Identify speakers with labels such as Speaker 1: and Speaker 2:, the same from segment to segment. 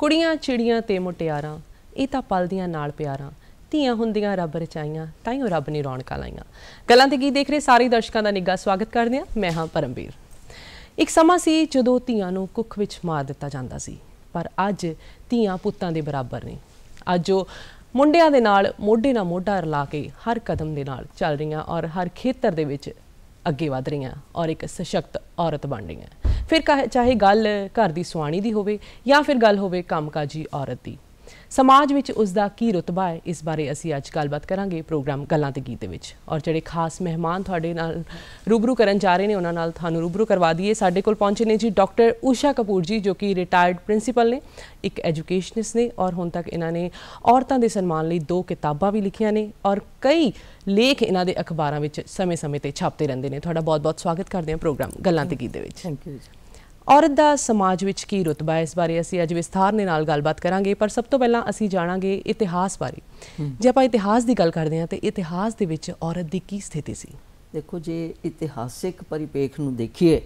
Speaker 1: ਕੁੜੀਆਂ ਚਿੜੀਆਂ ਤੇ ਮੁਟਿਆਰਾਂ ਇਹ ਤਾਂ ਪਲਦੀਆਂ ਨਾਲ ਪਿਆਰਾਂ ਧੀਆਂ ਹੁੰਦੀਆਂ ਰੱਬ ਰਚਾਈਆਂ ਤਾਂ ਹੀ ਰੱਬ ਨੇ ਰੌਣਕਾਂ ਲਾਈਆਂ ਗੱਲਾਂ ਤੇ ਕੀ ਦੇਖ ਰਹੇ ਸਾਰੇ ਦਰਸ਼ਕਾਂ ਦਾ ਨਿੱਘਾ ਸਵਾਗਤ ਕਰਦੇ ਹਾਂ ਮੈਂ ਹਾਂ ਪਰਮਵੀਰ ਇੱਕ ਸਮਾਂ ਸੀ ਜਦੋਂ ਧੀਆਂ ਨੂੰ ਕੁੱਖ ਵਿੱਚ ਮਾਰ ਦਿੱਤਾ ਜਾਂਦਾ ਸੀ ਪਰ ਅੱਜ ਧੀਆਂ ਪੁੱਤਾਂ ਦੇ ਬਰਾਬਰ ਨੇ ਅੱਜ ਉਹ ਮੁੰਡਿਆਂ ਦੇ ਨਾਲ ਮੋਢੇ ਨਾਲ ਮੋਢਾ ਰਲਾ ਕੇ ਹਰ ਕਦਮ ਦੇ ਨਾਲ ਚੱਲ ਰਹੀਆਂ ਔਰ ਹਰ ਖੇਤਰ ਦੇ ਵਿੱਚ ਅੱਗੇ ਵਧ ਰਹੀਆਂ ਔਰ ਇੱਕ ਸਸ਼ਕਤ ਔਰਤ ਬਣ ਰਹੀਆਂ ਫਿਰ ਚਾਹੇ ਗੱਲ ਘਰ ਦੀ ਸੁਆਣੀ ਦੀ ਹੋਵੇ ਜਾਂ ਫਿਰ ਗੱਲ ਹੋਵੇ ਕੰਮਕਾਜੀ ਔਰਤ ਦੀ ਸਮਾਜ ਵਿੱਚ ਉਸ ਦਾ ਕੀ ਰੁਤਬਾ ਹੈ ਇਸ ਬਾਰੇ ਅਸੀਂ ਅੱਜ ਗੱਲਬਾਤ ਕਰਾਂਗੇ ਪ੍ਰੋਗਰਾਮ ਗੱਲਾਂ ਤੇ ਗੀਤ ਦੇ ਵਿੱਚ ਔਰ ਜਿਹੜੇ ਖਾਸ ਮਹਿਮਾਨ ਤੁਹਾਡੇ ਨਾਲ ਰੂਬਰੂ ਕਰਨ ਜਾ ਰਹੇ ਨੇ ਉਹਨਾਂ ਨਾਲ ਤੁਹਾਨੂੰ ਰੂਬਰੂ ਕਰਵਾ ਦਈਏ ਸਾਡੇ ਕੋਲ ਪਹੁੰਚੇ ਨੇ ਜੀ ਡਾਕਟਰ ਊਸ਼ਾ ਕਪੂਰ ਜੀ ਜੋ ਕਿ ਰਿਟਾਇਰਡ ਪ੍ਰਿੰਸੀਪਲ ਨੇ ਇੱਕ ਐਜੂਕੇਸ਼ਨਿਸਟ ਨੇ ਔਰ ਹੁਣ ਤੱਕ ਇਹਨਾਂ ਨੇ ਔਰਤਾਂ ਦੇ ਸਨਮਾਨ ਲਈ ਦੋ ਕਿਤਾਬਾਂ ਵੀ ਲਿਖੀਆਂ ਨੇ ਔਰ ਕਈ ਲੇਖ ਇਹਨਾਂ ਦੇ ਅਖਬਾਰਾਂ ਵਿੱਚ ਸਮੇਂ-ਸਮੇਂ ਤੇ ਛਾਪਦੇ ਰਹਿੰਦੇ ਨੇ ਤੁਹਾਡਾ ਬਹੁਤ-ਬਹੁਤ ਸਵਾਗਤ ਕਰਦੇ ਹਾਂ ਪ੍ਰੋਗਰਾਮ ਗੱਲਾਂ ਤੇ ਗੀਤ ਦੇ ਵਿੱਚ ਥੈਂਕ ਯੂ ਜੀ ਔਰਤ ਦਾ ਸਮਾਜ ਵਿੱਚ ਕੀ ਰੁਤਬਾ ਹੈ ਇਸ ਬਾਰੇ ਅਸੀਂ ਅੱਜ ਵਿਸਥਾਰ ਦੇ ਨਾਲ ਗੱਲਬਾਤ ਕਰਾਂਗੇ ਪਰ ਸਭ ਤੋਂ ਪਹਿਲਾਂ ਅਸੀਂ ਜਾਣਾਂਗੇ ਇਤਿਹਾਸ ਬਾਰੇ ਜੇ ਆਪਾਂ ਇਤਿਹਾਸ ਦੀ ਗੱਲ ਕਰਦੇ ਹਾਂ ਤੇ ਇਤਿਹਾਸ ਦੇ ਵਿੱਚ ਔਰਤ ਦੀ ਕੀ ਸਥਿਤੀ ਸੀ
Speaker 2: ਦੇਖੋ ਜੇ ਇਤਿਹਾਸਿਕ ਪਰਿਪੇਖ ਨੂੰ ਦੇਖੀਏ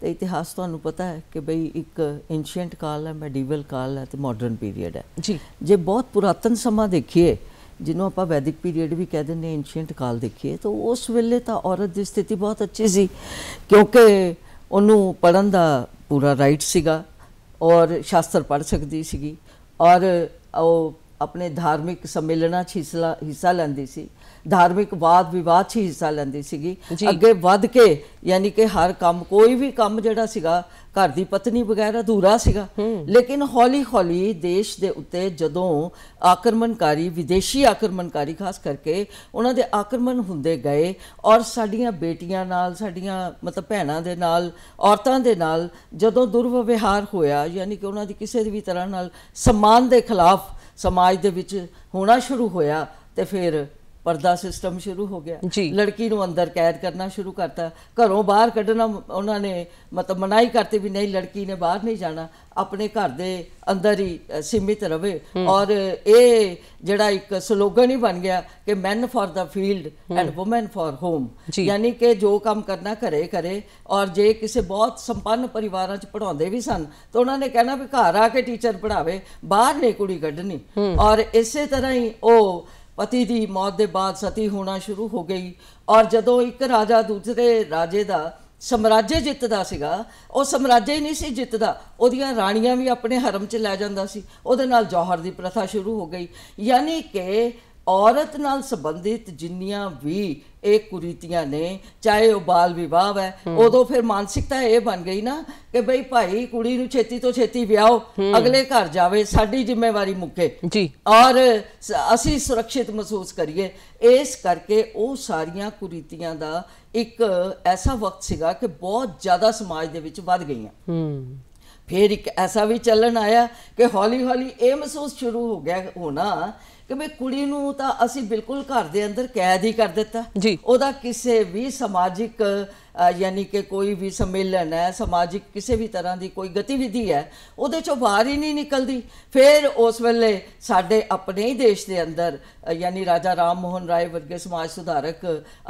Speaker 2: ਤੇ ਇਤਿਹਾਸ ਤੁਹਾਨੂੰ ਪਤਾ ਹੈ ਕਿ ਬਈ ਇੱਕ ਐਂਸ਼ੀਐਂਟ ਕਾਲ ਹੈ ਮੈਡੀਵਲ ਕਾਲ ਹੈ ਤੇ ਮਾਡਰਨ ਪੀਰੀਅਡ ਹੈ ਜੀ ਜੇ ਬਹੁਤ ਪੁਰਾਤਨ ਸਮਾਂ ਦੇਖੀਏ ਜਿਹਨੂੰ ਆਪਾਂ ਵੈਦਿਕ ਪੀਰੀਅਡ ਵੀ ਕਹਿ ਦਿੰਦੇ ਐਂਸ਼ੀਐਂਟ ਕਾਲ ਦੇਖੀਏ ਤਾਂ ਉਸ ਵੇਲੇ ਤਾਂ ਔਰਤ ਦੀ ਸਥਿਤੀ ਬਹੁਤ ਅੱਛੀ ਸੀ ਕਿਉਂਕਿ ਉਹਨੂੰ ਪੜਨ ਦਾ ਪੂਰਾ ਰਾਈਟ ਸੀਗਾ ਔਰ ਸ਼ਾਸਤਰ ਪੜ ਸਕਦੀ ਸੀਗੀ ਔਰ ਉਹ ਆਪਣੇ ਧਾਰਮਿਕ ਸੰਮੇਲਨਾਂ 'ਚ ਹਿੱਸਾ ਲੈਂਦੀ ਸੀ ਧਾਰਮਿਕ ਵਾਦ ਵਿਵਾਦ 'ਚ ਹਿੱਸਾ ਲੈਂਦੀ ਸੀਗੀ ਅੱਗੇ ਵੱਧ ਕੇ ਯਾਨੀ ਕਿ ਹਰ ਕੰਮ ਕੋਈ ਵੀ ਕੰਮ ਜਿਹੜਾ ਸੀਗਾ ਘਰ ਦੀ ਪਤਨੀ ਵਗੈਰਾ ਅਧੂਰਾ ਸੀਗਾ ਲੇਕਿਨ ਹੌਲੀ-ਹੌਲੀ ਦੇਸ਼ ਦੇ ਉੱਤੇ ਜਦੋਂ ਆਕਰਮਣਕਾਰੀ ਵਿਦੇਸ਼ੀ ਆਕਰਮਣਕਾਰੀ ਖਾਸ ਕਰਕੇ ਉਹਨਾਂ ਦੇ ਆਕਰਮਣ ਹੁੰਦੇ ਗਏ ਔਰ ਸਾਡੀਆਂ ਬੇਟੀਆਂ ਨਾਲ ਸਾਡੀਆਂ ਮਤਲਬ ਭੈਣਾਂ ਦੇ ਨਾਲ ਔਰਤਾਂ ਦੇ ਨਾਲ ਜਦੋਂ ਦੁਰਵਿਵਹਾਰ ਹੋਇਆ ਯਾਨੀ ਕਿ ਉਹਨਾਂ ਦੀ ਕਿਸੇ ਵੀ ਤਰ੍ਹਾਂ ਨਾਲ ਸਮਾਨ ਦੇ ਖਿਲਾਫ ਸਮਾਜ ਦੇ ਵਿੱਚ ਹੋਣਾ ਸ਼ੁਰੂ ਹੋਇਆ ਤੇ ਫਿਰ ਪਰਦਾ ਸਿਸਟਮ ਸ਼ੁਰੂ ਹੋ ਗਿਆ ਲੜਕੀ ਨੂੰ ਅੰਦਰ ਕੈਦ ਕਰਨਾ ਸ਼ੁਰੂ ਕਰਤਾ ਘਰੋਂ ਬਾਹਰ ਕੱਢਣਾ ਉਹਨਾਂ ਨੇ ਮਤਲਬ ਮਨਾਈ ਕਰਤੀ ਵੀ ਨਹੀਂ ਲੜਕੀ ਨੇ ਬਾਹਰ ਨਹੀਂ ਜਾਣਾ ਆਪਣੇ ਘਰ ਦੇ ਅੰਦਰ ਹੀ ਸੀਮਿਤ ਰਵੇ ਔਰ ਇਹ ਜਿਹੜਾ ਇੱਕ ਸਲੋਗਨ ਹੀ ਬਣ ਗਿਆ ਕਿ men for the field and women for home ਯਾਨੀ ਕਿ ਜੋ ਕੰਮ ਕਰਨਾ ਘਰੇ ਕਰੇ ਔਰ ਜੇ ਕਿਸੇ ਬਹੁਤ ਸੰਪੰਨ ਪਰਿਵਾਰਾਂ ਚ ਪੜਾਉਂਦੇ ਵੀ ਸਨ ਤਾਂ ਉਹਨਾਂ ਨੇ ਕਹਿਣਾ ਵੀ ਘਰ ਆ ਕੇ ਟੀਚਰ ਪੜਾਵੇ ਬਾਹਰ ਨਹੀਂ ਕੁੜੀ ਕੱਢਣੀ ਔਰ ਇਸੇ ਤਰ੍ਹਾਂ ਹੀ ਉਹ ਪਤੀ ਦੀ ਮੌਤ ਦੇ ਬਾਅਦ ਸਤੀ ਹੋਣਾ ਸ਼ੁਰੂ ਹੋ ਗਈ ਔਰ ਜਦੋਂ ਇੱਕ ਰਾਜਾ ਦੂਜੇ ਰਾਜੇ ਦਾ ਸਮਰਾਜੇ ਜਿੱਤਦਾ ਸੀਗਾ ਉਹ ਸਮਰਾਜੇ ਨਹੀਂ ਸੀ ਜਿੱਤਦਾ ਉਹਦੀਆਂ ਰਾਣੀਆਂ ਵੀ ਆਪਣੇ ਹਰਮ 'ਚ ਲੈ ਜਾਂਦਾ ਸੀ ਉਹਦੇ ਨਾਲ ਜੌਹਰ ਦੀ ਪ੍ਰਥਾ ਸ਼ੁਰੂ ਹੋ ਗਈ ਯਾਨੀ ਕਿ ਔਰਤ ਨਾਲ ਸੰਬੰਧਿਤ ਜਿੰਨੀਆਂ ਵੀ ਇਹ ਕੁਰੀਤੀਆਂ ਨੇ ਚਾਹੇ ਉਹ ਬਾਲ ਵਿਵਾਹ ਹੈ ਉਦੋਂ ਫਿਰ ਮਾਨਸਿਕਤਾ ਇਹ ਬਣ ਗਈ ਨਾ ਕਿ ਬਈ ਭਾਈ ਕੁੜੀ ਨੂੰ ਛੇਤੀ ਤੋਂ ਛੇਤੀ ਵਿਆਹੋ ਅਗਲੇ ਘਰ ਜਾਵੇ ਸਾਡੀ ਜ਼ਿੰਮੇਵਾਰੀ ਮੁੱਕੇ ਜੀ ਔਰ ਅਸੀਂ ਸੁਰੱਖਿਅਤ ਮਹਿਸੂਸ ਕਰੀਏ ਇਸ ਕਰਕੇ ਉਹ ਸਾਰੀਆਂ ਕੁਰੀਤੀਆਂ ਦਾ ਇੱਕ ਐਸਾ ਵਕਤ ਸੀਗਾ ਕਿ ਬਹੁਤ ਜ਼ਿਆਦਾ ਸਮਾਜ ਦੇ ਵਿੱਚ ਵੱਧ ਗਈਆਂ ਹੂੰ ਫਿਰ ਇੱਕ ਐਸਾ ਵੀ ਚੱਲਣ ਆਇਆ ਕਿ ਹੌਲੀ ਹੌਲੀ ਇਹ ਮਹਿਸੂਸ ਸ਼ੁਰੂ ਹੋ ਗਿਆ ਹੋਣਾ ਕਿ ਮੈਂ ਕੁੜੀ ਨੂੰ ਤਾਂ ਅਸੀਂ ਬਿਲਕੁਲ ਘਰ ਦੇ ਅੰਦਰ ਕੈਦ ਹੀ ਕਰ ਦਿੱਤਾ ਉਹਦਾ ਕਿਸੇ ਵੀ ਸਮਾਜਿਕ ਯਾਨੀ ਕਿ ਕੋਈ ਵੀ ਸਮੇਲਨ ਹੈ ਸਮਾਜਿਕ ਕਿਸੇ ਵੀ ਤਰ੍ਹਾਂ ਦੀ ਕੋਈ ਗਤੀਵਿਧੀ ਹੈ ਉਹਦੇ ਚੋਂ ਬਾਹਰ ਹੀ ਨਹੀਂ ਨਿਕਲਦੀ ਫਿਰ ਉਸ ਵੇਲੇ ਸਾਡੇ ਆਪਣੇ ਹੀ ਦੇਸ਼ ਦੇ ਅੰਦਰ ਯਾਨੀ ਰਾਜਾ ਰਾਮ ਮੋਹਨ ਰਾਏ ਵਰਗੇ ਸਮਾਜ ਸੁਧਾਰਕ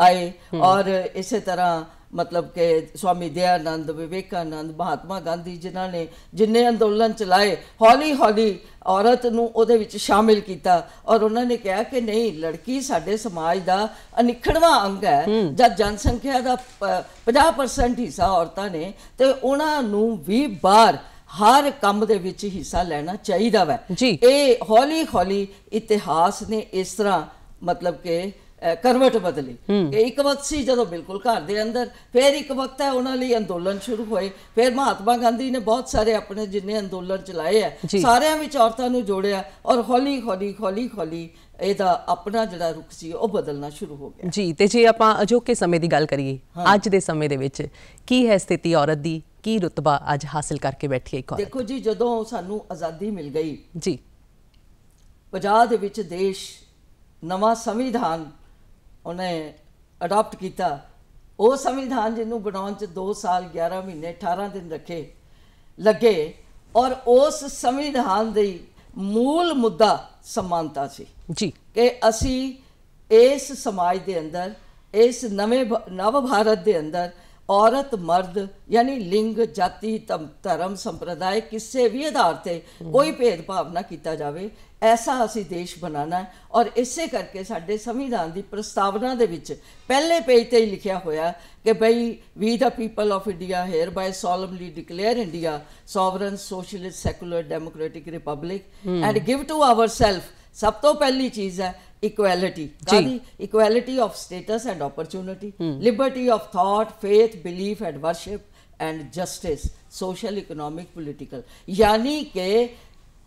Speaker 2: ਆਏ ਔਰ ਇਸੇ ਤਰ੍ਹਾਂ ਮਤਲਬ ਕਿ ਸਵਾਮੀ ਦਇਆਨੰਦ ਵਿਵੇਕਾਨੰਦ ਮਹਾਤਮਾ ਗਾਂਧੀ ਜਿਨ੍ਹਾਂ ਨੇ ਜਿੰਨੇ ਅੰਦੋਲਨ ਚਲਾਏ ਹੌਲੀ ਹੌਲੀ ਔਰਤ ਨੂੰ ਉਹਦੇ ਵਿੱਚ ਸ਼ਾਮਿਲ ਕੀਤਾ ਔਰ ਉਹਨਾਂ ਨੇ ਕਿਹਾ ਕਿ ਨਹੀਂ ਲੜਕੀ ਸਾਡੇ ਸਮਾਜ ਦਾ ਅਨਿਖੜਵਾ ਅੰਗ ਹੈ ਜਦ ਜਨਸੰਖਿਆ ਦਾ 50% ਹਿੱਸਾ ਔਰਤਾਂ ਨੇ ਤੇ ਉਹਨਾਂ ਨੂੰ ਵੀ ਬਾਹਰ ਹਰ ਕੰਮ ਦੇ ਵਿੱਚ ਹਿੱਸਾ ਲੈਣਾ ਚਾਹੀਦਾ ਵੈ ਇਹ ਹੌਲੀ ਹੌਲੀ ਇਤਿਹਾਸ ਨੇ ਇਸ ਤਰ੍ਹਾਂ ਮਤਲਬ ਕਿ ਕਰਵਟ ਬਦਲੀ ਕਿ ਇੱਕ ਵਕਤ ਸੀ ਜਦੋਂ ਬਿਲਕੁਲ ਘਰ ਦੇ ਅੰਦਰ ਫਿਰ ਇੱਕ ਵਕਤ ਹੈ ਉਹਨਾਂ ਲਈ ਅੰਦੋਲਨ ਸ਼ੁਰੂ ਹੋਏ ਫਿਰ ਮਹਾਤਮਾ ਗਾਂਧੀ ਨੇ ਬਹੁਤ ਸਾਰੇ ਆਪਣੇ ਜਿੰਨੇ ਅੰਦੋਲਨ ਚਲਾਏ ਆ ਸਾਰਿਆਂ ਵਿੱਚ ਔਰਤਾਂ ਨੂੰ ਜੋੜਿਆ ਔਰ ਹੌਲੀ ਹੌਲੀ ਹੌਲੀ ਹੌਲੀ ਇਹਦਾ ਆਪਣਾ ਜਿਹੜਾ ਰੁਖ ਸੀ ਉਹ
Speaker 1: ਬਦਲਣਾ ਸ਼ੁਰੂ ਹੋ ਗਿਆ ਜੀ ਤੇ ਜੇ ਆਪਾਂ ਅਜੋਕੇ ਸਮੇਂ ਦੀ ਗੱਲ ਕਰੀਏ ਅੱਜ ਦੇ ਸਮੇਂ ਦੇ ਵਿੱਚ ਕੀ ਹੈ ਸਥਿਤੀ ਔਰਤ ਦੀ ਕੀ ਰਤਬਾ ਅੱਜ ਹਾਸਲ ਕਰਕੇ ਬੈਠੀ ਹੈ ਇੱਕ ਔਰਤ
Speaker 2: ਦੇਖੋ ਜੀ ਜਦੋਂ ਸਾਨੂੰ ਆਜ਼ਾਦੀ ਮਿਲ ਗਈ ਜੀ ਪੰਜਾਬ ਦੇ ਵਿੱਚ ਦੇਸ਼ ਨਵਾਂ ਸੰਵਿਧਾਨ ਉਹਨੇ ਅਡਾਪਟ ਕੀਤਾ ਉਹ ਸੰਵਿਧਾਨ ਜਿਹਨੂੰ ਬਣਾਉਣ 'ਚ 2 ਸਾਲ 11 ਮਹੀਨੇ 18 ਦਿਨ ਰੱਖੇ ਲੱਗੇ ਔਰ ਉਸ ਸੰਵਿਧਾਨ ਦੇ ਮੂਲ ਮੁੱਦਾ ਸਮਾਨਤਾ ਸੀ ਜੀ ਕਿ ਅਸੀਂ ਇਸ ਸਮਾਜ ਦੇ ਅੰਦਰ ਇਸ ਨਵੇਂ ਨਵ ਭਾਰਤ ਦੇ ਅੰਦਰ ਔਰਤ ਮਰਦ ਯਾਨੀ ਲਿੰਗ ਜਾਤੀ ਧਰਮ ਸੰਪਰਦਾਇ ਕਿਸੇ ਵੀ ਆਧਾਰ ਤੇ ਕੋਈ ਭੇਦਭਾਵ ਨਾ ਕੀਤਾ ਜਾਵੇ ਐਸਾ ਅਸੀਂ ਦੇਸ਼ ਬਣਾਣਾ ਹੈ ਔਰ ਇਸੇ ਕਰਕੇ ਸਾਡੇ ਸੰਵਿਧਾਨ ਦੀ ਪ੍ਰਸਤਾਵਨਾ ਦੇ ਵਿੱਚ ਪਹਿਲੇ ਪੇਜ ਤੇ ਹੀ ਲਿਖਿਆ ਹੋਇਆ ਕਿ ਭਈ we the people of India hereby solemnly declare India sovereign socialist secular democratic republic and give to our self ਸਭ ਤੋਂ ਪਹਿਲੀ ਚੀਜ਼ ਹੈ ਇਕੁਐਲਿਟੀ ਕਾਦੀ equality of status and opportunity liberty of thought faith belief and worship and justice social economic political ਯਾਨੀ ਕਿ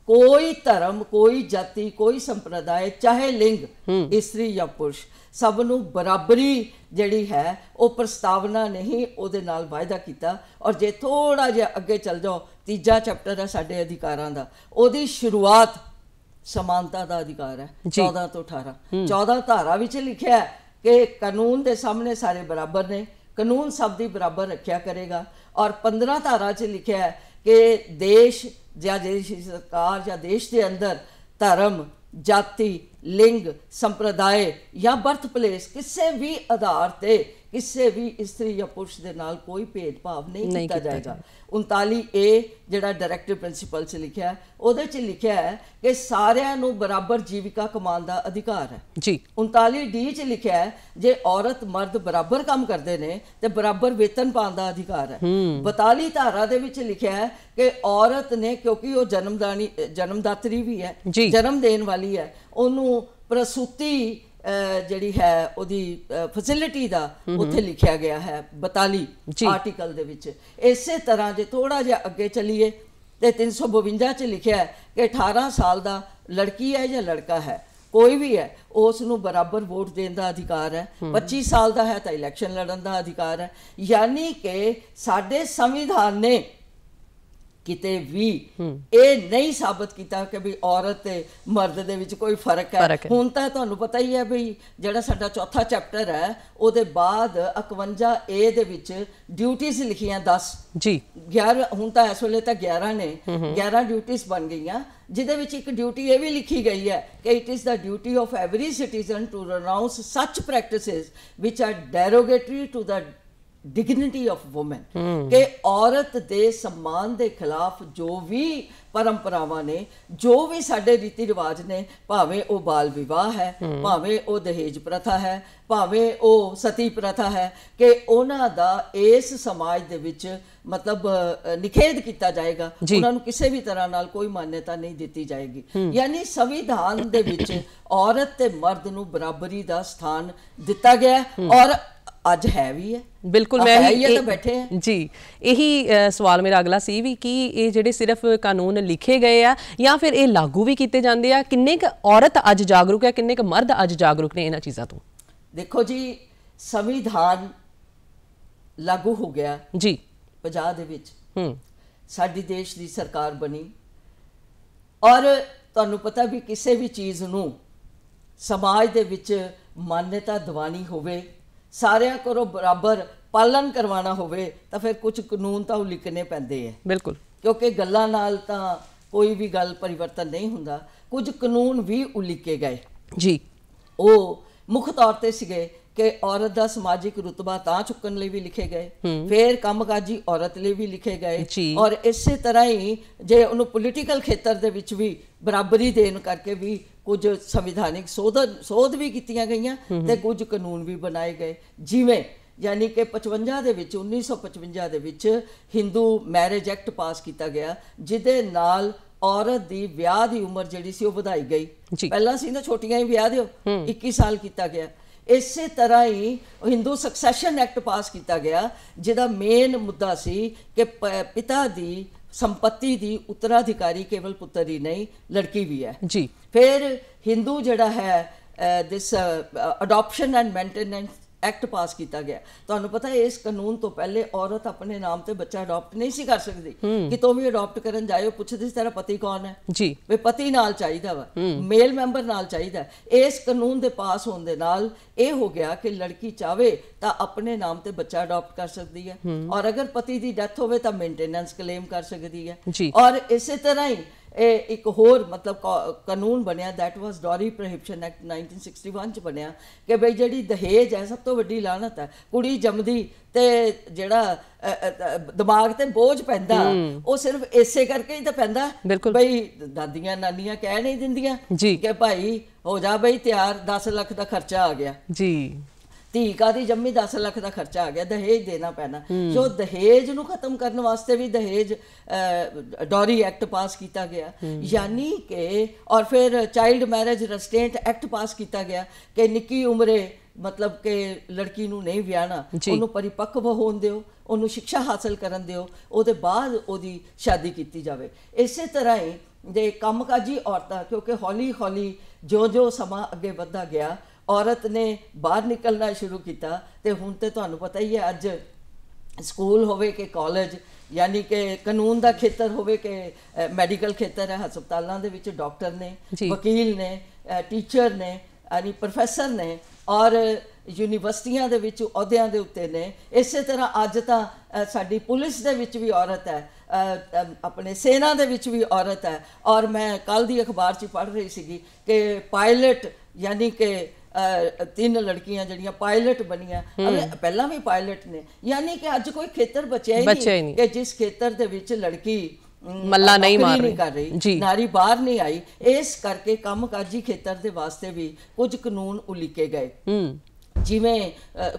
Speaker 2: ਕੋਈ ਧਰਮ ਕੋਈ ਜਾਤੀ ਕੋਈ ਸੰਪਰਦਾਇ ਚਾਹੇ ਲਿੰਗ ਇਸਤਰੀ ਜਾਂ ਪੁਰਸ਼ ਸਭ ਨੂੰ ਬਰਾਬਰੀ ਜਿਹੜੀ ਹੈ ਉਹ ਪ੍ਰਸਤਾਵਨਾ ਨਹੀਂ ਉਹਦੇ ਨਾਲ ਵਾਅਦਾ ਕੀਤਾ ਔਰ ਜੇ ਥੋੜਾ ਜਿਹਾ ਅੱਗੇ ਚੱਲ ਜਾਓ ਤੀਜਾ ਚੈਪਟਰ ਹੈ ਸਾਡੇ ਅਧਿਕਾਰਾਂ ਦਾ ਉਹਦੀ ਸ਼ੁਰੂਆਤ ਸਮਾਨਤਾ ਦਾ ਅਧਿਕਾਰ ਹੈ 14 ਤੋਂ 18 14 ਧਾਰਾ ਵਿੱਚ ਲਿਖਿਆ ਹੈ ਕਿ ਕਾਨੂੰਨ ਦੇ ਸਾਹਮਣੇ ਸਾਰੇ ਬਰਾਬਰ ਨੇ ਕਾਨੂੰਨ ਸਭ ਦੀ ਬਰਾਬਰ ਰੱਖਿਆ ਕਰੇਗਾ ਔਰ 15 ਧਾਰਾ 'ਚ ਲਿਖਿਆ ਹੈ ਕਿ ਦੇਸ਼ ਜਾਂ ਜਿਹੜੀ ਸਰਕਾਰ ਜਾਂ ਦੇਸ਼ ਦੇ ਅੰਦਰ ਧਰਮ ਜਾਤੀ ਲਿੰਗ ਸੰਪਰਦਾਇ ਜਾਂ ਬਰਥ ਪਲੇਸ ਕਿਸੇ ਵੀ ਆਧਾਰ ਤੇ ਕਿਸੇ ਵੀ ਇਸਤਰੀ ਜਾਂ ਪੁਰਸ਼ ਦੇ ਨਾਲ ਕੋਈ ਭੇਦਭਾਵ ਨਹੀਂ ਕੀਤਾ ਜਾਏਗਾ 39 ਏ ਜਿਹੜਾ ਡਾਇਰੈਕਟਿਵ ਪ੍ਰਿੰਸੀਪਲ 'ਚ ਲਿਖਿਆ ਹੈ ਉਹਦੇ 'ਚ ਲਿਖਿਆ ਹੈ ਕਿ ਸਾਰਿਆਂ ਨੂੰ ਬਰਾਬਰ ਜੀਵਿਕਾ ਕਮਾਉਣ ਦਾ ਅਧਿਕਾਰ ਹੈ ਜੀ 39 ਡੀ 'ਚ ਲਿਖਿਆ ਹੈ ਜੇ ਔਰਤ ਮਰਦ ਬਰਾਬਰ ਕੰਮ ਕਰਦੇ ਨੇ ਤੇ ਬਰਾਬਰ ਵੇਤਨ ਪਾਉਣ ਦਾ ਅਧਿਕਾਰ ਹੈ 42 ਧਾਰਾ ਦੇ ਵਿੱਚ ਲਿਖਿਆ ਹੈ ਕਿ ਔਰਤ ਨੇ ਕਿਉਂਕਿ ਉਹ ਜਨਮਦਾਨੀ ਜਨਮਦਾਤਰੀ ਵੀ ਹੈ ਜਨਮ ਦੇਣ ਵਾਲੀ ਹੈ ਉਹਨੂੰ ਪ੍ਰਸੂਤੀ ਜਿਹੜੀ ਹੈ ਉਹਦੀ ਫੈਸਿਲਿਟੀ ਦਾ ਉੱਥੇ ਲਿਖਿਆ ਗਿਆ ਹੈ 42 ਆਰਟੀਕਲ ਦੇ ਵਿੱਚ ਇਸੇ ਤਰ੍ਹਾਂ ਜੇ ਥੋੜਾ ਜਿਹਾ ਅੱਗੇ ਚਲੀਏ ਤੇ 352 ਚ ਲਿਖਿਆ ਹੈ ਕਿ 18 ਸਾਲ ਦਾ ਲੜਕੀ ਹੈ ਜਾਂ ਲੜਕਾ ਹੈ ਕੋਈ ਵੀ ਹੈ ਉਸ ਨੂੰ ਬਰਾਬਰ ਵੋਟ ਦੇਣ ਦਾ ਅਧਿਕਾਰ ਹੈ 25 ਸਾਲ ਦਾ ਹੈ ਤਾਂ ਇਲੈਕਸ਼ਨ ਲੜਨ ਦਾ ਅਧਿਕਾਰ ਹੈ ਯਾਨੀ ਕਿ ਸਾਡੇ ਸੰਵਿਧਾਨ ਨੇ ਕਿਤੇ ਵੀ ਇਹ ਨਹੀਂ ਸਾਬਤ ਕੀਤਾ ਕਿ ਵੀ ਔਰਤ ਤੇ ਮਰਦ ਦੇ ਵਿੱਚ ਕੋਈ ਫਰਕ ਹੈ ਹੁਣ ਤਾਂ ਤੁਹਾਨੂੰ ਪਤਾ ਹੀ ਹੈ ਵੀ ਜਿਹੜਾ ਸਾਡਾ ਚੌਥਾ ਚੈਪਟਰ ਹੈ ਉਹਦੇ ਬਾਅਦ 51 ਏ ਦੇ ਵਿੱਚ ਡਿਊਟੀਆਂ ਲਿਖੀਆਂ 10 ਜੀ 11 ਹੁਣ ਤਾਂ ਇਸ ਵੇਲੇ ਤਾਂ 11 ਨੇ 11 ਡਿਊਟੀਆਂ ਬਣ ਗਈਆਂ ਜਿਹਦੇ ਵਿੱਚ ਇੱਕ ਡਿਊਟੀ ਇਹ ਵੀ ਲਿਖੀ ਗਈ ਹੈ ਕਿ it is the duty of every citizen to renounce such practices which are derogatory to the dignity of women ਕਿ ਔਰਤ ਦੇ ਸਨਮਾਨ ਦੇ ਖਿਲਾਫ ਜੋ ਵੀ ਪਰੰਪਰਾਵਾਂ ਨੇ ਜੋ ਵੀ ਸਾਡੇ ਰੀਤੀ ਰਿਵਾਜ ਨੇ ਭਾਵੇਂ ਉਹ ਬਾਲ ਵਿਵਾਹ ਹੈ ਭਾਵੇਂ ਉਹ ਦਹੇਜ ਪ੍ਰਥਾ ਹੈ ਭਾਵੇਂ ਉਹ ਸਤੀ ਪ੍ਰਥਾ ਹੈ ਕਿ ਉਹਨਾਂ ਦਾ ਇਸ ਸਮਾਜ ਦੇ ਵਿੱਚ ਮਤਲਬ ਨਿਖੇਧ ਕੀਤਾ ਜਾਏਗਾ ਉਹਨਾਂ ਨੂੰ ਕਿਸੇ ਵੀ ਤਰ੍ਹਾਂ ਨਾਲ ਕੋਈ ਮਾਨਤਾ ਨਹੀਂ ਦਿੱਤੀ ਜਾਏਗੀ ਯਾਨੀ ਸੰਵਿਧਾਨ ਦੇ ਵਿੱਚ ਔਰਤ ਤੇ ਮਰਦ ਨੂੰ ਬਰਾਬਰੀ ਦਾ ਸਥਾਨ ਦਿੱਤਾ ਗਿਆ ਔਰ ਅੱਜ ਹੈ ਵੀ ਹੈ ਬਿਲਕੁਲ ਮੈਂ ਹੀ ਤਾਂ ਬੈਠੇ
Speaker 1: ਹਾਂ ਜੀ ਇਹੀ ਸਵਾਲ ਮੇਰਾ ਅਗਲਾ ਸੀ ਵੀ ਕਿ ਇਹ ਜਿਹੜੇ ਸਿਰਫ ਕਾਨੂੰਨ ਲਿਖੇ ਗਏ ਆ ਜਾਂ ਫਿਰ ਇਹ ਲਾਗੂ ਵੀ ਕੀਤੇ ਜਾਂਦੇ ਆ ਕਿੰਨੇ ਕ ਔਰਤ ਅੱਜ ਜਾਗਰੂਕ ਹੈ ਕਿੰਨੇ ਕ ਮਰਦ ਅੱਜ ਜਾਗਰੂਕ ਨੇ ਇਹਨਾਂ ਚੀਜ਼ਾਂ ਤੋਂ
Speaker 2: ਦੇਖੋ ਜੀ ਸੰਵਿਧਾਨ ਲਾਗੂ ਹੋ ਗਿਆ ਜੀ 50 ਦੇ ਵਿੱਚ ਹੂੰ ਸਾਡੀ ਦੇਸ਼ ਦੀ ਸਰਕਾਰ ਬਣੀ ਔਰ ਤੁਹਾਨੂੰ ਪਤਾ ਵੀ ਕਿਸੇ ਵੀ ਚੀਜ਼ ਨੂੰ ਸਮਾਜ ਦੇ ਵਿੱਚ ਮਾਨਤਾ ਦਿਵਾਨੀ ਹੋਵੇ ਸਾਰਿਆਂ ਕੋਲੋਂ ਬਰਾਬਰ ਪਾਲਨ ਕਰਵਾਉਣਾ ਹੋਵੇ ਤਾਂ ਫਿਰ ਕੁਝ ਕਾਨੂੰਨ ਤਾਂ ਲਿਖਨੇ ਪੈਂਦੇ ਆ ਬਿਲਕੁਲ ਕਿਉਂਕਿ ਗੱਲਾਂ ਨਾਲ ਤਾਂ ਕੋਈ ਵੀ ਗੱਲ ਪਰਿਵਰਤਨ ਨਹੀਂ ਹੁੰਦਾ ਕੁਝ ਕਾਨੂੰਨ ਵੀ ਉਲੀਕੇ ਗਏ ਜੀ ਉਹ ਮੁੱਖ ਤੌਰ ਤੇ ਸੀਗੇ ਕਿ ਔਰਤ ਦਾ ਸਮਾਜਿਕ ਰੁਤਬਾ ਤਾਂ ਚੁੱਕਣ ਲਈ ਵੀ ਲਿਖੇ ਗਏ ਫਿਰ ਕੰਮਕਾਜੀ ਔਰਤ ਲਈ ਵੀ ਲਿਖੇ ਗਏ ਔਰ ਇਸੇ ਤਰ੍ਹਾਂ ਹੀ ਜੇ ਉਹਨੂੰ ਪੋਲੀਟੀਕਲ ਖੇਤਰ ਦੇ ਵਿੱਚ ਵੀ ਬਰਾਬਰੀ ਦੇਣ ਕਰਕੇ ਵੀ ਕੁਝ ਸੰਵਿਧਾਨਿਕ ਸੋਧ ਸੋਧ ਵੀ ਕੀਤੀਆਂ ਗਈਆਂ ਤੇ ਕੁਝ ਕਾਨੂੰਨ ਵੀ ਬਣਾਏ ਗਏ ਜਿਵੇਂ ਯਾਨੀ ਕਿ 55 ਦੇ ਵਿੱਚ 1955 ਦੇ ਵਿੱਚ ਹਿੰਦੂ ਮੈਰਿਜ ਐਕਟ ਪਾਸ ਕੀਤਾ ਗਿਆ ਜਿਹਦੇ ਨਾਲ ਔਰਤ ਦੀ ਵਿਆਹ ਦੀ ਉਮਰ ਜਿਹੜੀ ਸੀ ਉਹ ਵਧਾਈ ਗਈ ਪਹਿਲਾਂ ਸੀ ਨਾ ਛੋਟੀਆਂ ਹੀ ਵਿਆਹ ਦਿਓ 21 ਸਾਲ ਕੀਤਾ ਗਿਆ ਇਸੇ ਤਰ੍ਹਾਂ ਹੀ ਹਿੰਦੂ ਸਕਸੈਸ਼ਨ ਐਕਟ ਪਾਸ ਕੀਤਾ ਗਿਆ ਜਿਹਦਾ ਮੇਨ ਮੁੱਦਾ ਸੀ ਕਿ ਪਿਤਾ ਦੀ ਸੰਪਤੀ ਦੀ ਉਤਰਾਧਿਕਾਰੀ ਕੇਵਲ ਪੁੱਤਰ ਹੀ ਨਹੀਂ ਲੜਕੀ ਵੀ ਹੈ ਜੀ ਫਿਰ ਹਿੰਦੂ ਜਿਹੜਾ ਹੈ this adoption and maintenance act pass ਕੀਤਾ ਗਿਆ ਤੁਹਾਨੂੰ ਪਤਾ ਹੈ ਇਸ ਕਾਨੂੰਨ ਤੋਂ ਪਹਿਲੇ ਔਰਤ ਆਪਣੇ ਨਾਮ ਤੇ ਬੱਚਾ ਅਡਾਪਟ ਨਹੀਂ ਸੀ ਕਰ ਸਕਦੀ ਕਿਤੋਂ ਵੀ ਅਡਾਪਟ ਕਰਨ ਜਾਇਓ ਪੁੱਛਦੇ ਸੀ ਤੇਰਾ ਪਤੀ ਕੌਣ ਹੈ ਜੀ ਵੀ ਪਤੀ ਨਾਲ ਚਾਹੀਦਾ ਵਾ ਮੇਲ ਮੈਂਬਰ ਨਾਲ ਚਾਹੀਦਾ ਇਸ ਕਾਨੂੰਨ ਦੇ ਪਾਸ ਹੋਣ ਦੇ ਨਾਲ ਇਹ ਹੋ ਗਿਆ ਕਿ ਲੜਕੀ ਚਾਵੇ ਤਾਂ ਆਪਣੇ ਨਾਮ ਤੇ ਬੱਚਾ ਅਡਾਪਟ ਕਰ ਸਕਦੀ ਹੈ ਔਰ ਅਗਰ ਪਤੀ ਦੀ ਡੈਥ ਹੋਵੇ ਤਾਂ ਮੇਨਟੇਨੈਂਸ ਕਲੇਮ ਕਰ ਸਕਦੀ ਹੈ ਔਰ ਇਸੇ ਤਰ੍ਹਾਂ ਹੀ ਇਹ ਇੱਕ ਹੋਰ ਮਤਲਬ ਕਾਨੂੰਨ ਬਣਿਆ ਥੈਟ ਵਾਸ ਡੋਰੀ ਪ੍ਰੋਹਿਬਿਸ਼ਨ ਐਕਟ 1961 ਚ ਬਣਿਆ ਕਿ ਬਈ ਜਿਹੜੀ ਦਹੇਜ ਹੈ ਸਭ ਤੋਂ ਵੱਡੀ ਲਾਹਨਤ ਹੈ ਕੁੜੀ ਜੰਮਦੀ ਤੇ ਜਿਹੜਾ ਦਿਮਾਗ ਤੇ ਬੋਝ ਪੈਂਦਾ ਉਹ ਸਿਰਫ ਇਸੇ ਕਰਕੇ ਹੀ ਤਾਂ ਪੈਂਦਾ ਬਈ ਦਾਦੀਆਂ ਨਾਨੀਆਂ ਕਹਿ ਨਹੀਂ ਦਿੰਦੀਆਂ ਕਿ ਭਾਈ ਹੋ ਜਾ ਬਈ ਤਿਆਰ 10 ਲੱਖ ਦਾ ਖਰਚਾ ਆ ਗਿਆ ਜੀ ਧੀ ਕਾਦੀ ਜੰਮੀ 10 ਲੱਖ ਦਾ ਖਰਚਾ ਆ ਗਿਆ ਦਹੇਜ ਦੇਣਾ ਪੈਣਾ ਜੋ ਦਹੇਜ ਨੂੰ ਖਤਮ ਕਰਨ ਵਾਸਤੇ ਵੀ ਦਹੇਜ ਡੋਰੀ ਐਕਟ ਪਾਸ ਕੀਤਾ ਗਿਆ ਯਾਨੀ ਕਿ ਔਰ ਫਿਰ child marriage restraint act pass ਕੀਤਾ ਗਿਆ ਕਿ ਨਿੱਕੀ ਉਮਰੇ ਮਤਲਬ ਕਿ ਲੜਕੀ ਨੂੰ ਨਹੀਂ ਵਿਆਹਣਾ ਉਹਨੂੰ ਪਰਿਪੱਕਵ ਹੋਣ ਦਿਓ ਉਹਨੂੰ ਸਿੱਖਿਆ ਹਾਸਲ ਕਰਨ ਦਿਓ ਉਹਦੇ ਬਾਅਦ ਉਹਦੀ ਸ਼ਾਦੀ ਕੀਤੀ ਜਾਵੇ ਇਸੇ ਤਰ੍ਹਾਂ ਹੀ ਦੇ ਕੰਮਕਾਜੀ ਔਰਤਾਂ ਕਿਉਂਕਿ ਹੌਲੀ ਹੌਲੀ ਜੋ ਜੋ ਸਮਾਂ ਅੱਗੇ ਵਧਦਾ ਗਿਆ ਔਰਤ ਨੇ ਬਾਹਰ ਨਿਕਲਣਾ ਸ਼ੁਰੂ ਕੀਤਾ ਤੇ ਹੁਣ ਤੇ ਤੁਹਾਨੂੰ ਪਤਾ ਹੀ ਹੈ ਅੱਜ ਸਕੂਲ ਹੋਵੇ ਕਿ ਕਾਲਜ ਯਾਨੀ ਕਿ ਕਾਨੂੰਨ ਦਾ ਖੇਤਰ ਹੋਵੇ ਕਿ ਮੈਡੀਕਲ ਖੇਤਰ ਹੈ ਹਸਪਤਾਲਾਂ ਦੇ ਵਿੱਚ ਡਾਕਟਰ ਨੇ ਵਕੀਲ ਨੇ ਟੀਚਰ ਨੇ ਯਾਨੀ ਪ੍ਰੋਫੈਸਰ ਨੇ ਔਰ ਯੂਨੀਵਰਸਿਟੀਆਂ ਦੇ ਵਿੱਚ ਅਹੁਦਿਆਂ ਦੇ ਉੱਤੇ ਨੇ ਇਸੇ ਤਰ੍ਹਾਂ ਅੱਜ ਤਾਂ ਸਾਡੀ ਪੁਲਿਸ ਦੇ ਵਿੱਚ ਵੀ ਔਰਤ ਹੈ ਆਪਣੇ ਸੈਨਾ ਦੇ ਵਿੱਚ ਵੀ ਔਰਤ ਹੈ ਔਰ ਮੈਂ ਕੱਲ ਦੀ ਅਖਬਾਰ 'ਚ ਪੜ੍ਹ ਰਹੀ ਸੀਗੀ ਕਿ ਪਾਇਲਟ ਯਾਨੀ ਕਿ ਤਿੰਨ ਲੜਕੀਆਂ ਜਿਹੜੀਆਂ ਪਾਇਲਟ ਬਣੀਆਂ ਪਹਿਲਾਂ ਵੀ ਪਾਇਲਟ ਨੇ ਯਾਨੀ ਕਿ ਅੱਜ ਕੋਈ ਖੇਤਰ ਬਚਿਆ ਹੀ ਨਹੀਂ ਕਿ ਜਿਸ ਖੇਤਰ ਦੇ ਵਿੱਚ ਲੜਕੀ ਮੱਲਾ ਨਹੀਂ ਮਾਰ ਰਹੀ ਨਾਰੀ ਬਾਹਰ ਨਹੀਂ ਆਈ ਇਸ ਕਰਕੇ ਕੰਮਕਾਜੀ ਖੇਤਰ ਦੇ ਵਾਸਤੇ ਵੀ ਕੁਝ ਕਾਨੂੰਨ ਉਲੀਕੇ ਗਏ ਜਿਵੇਂ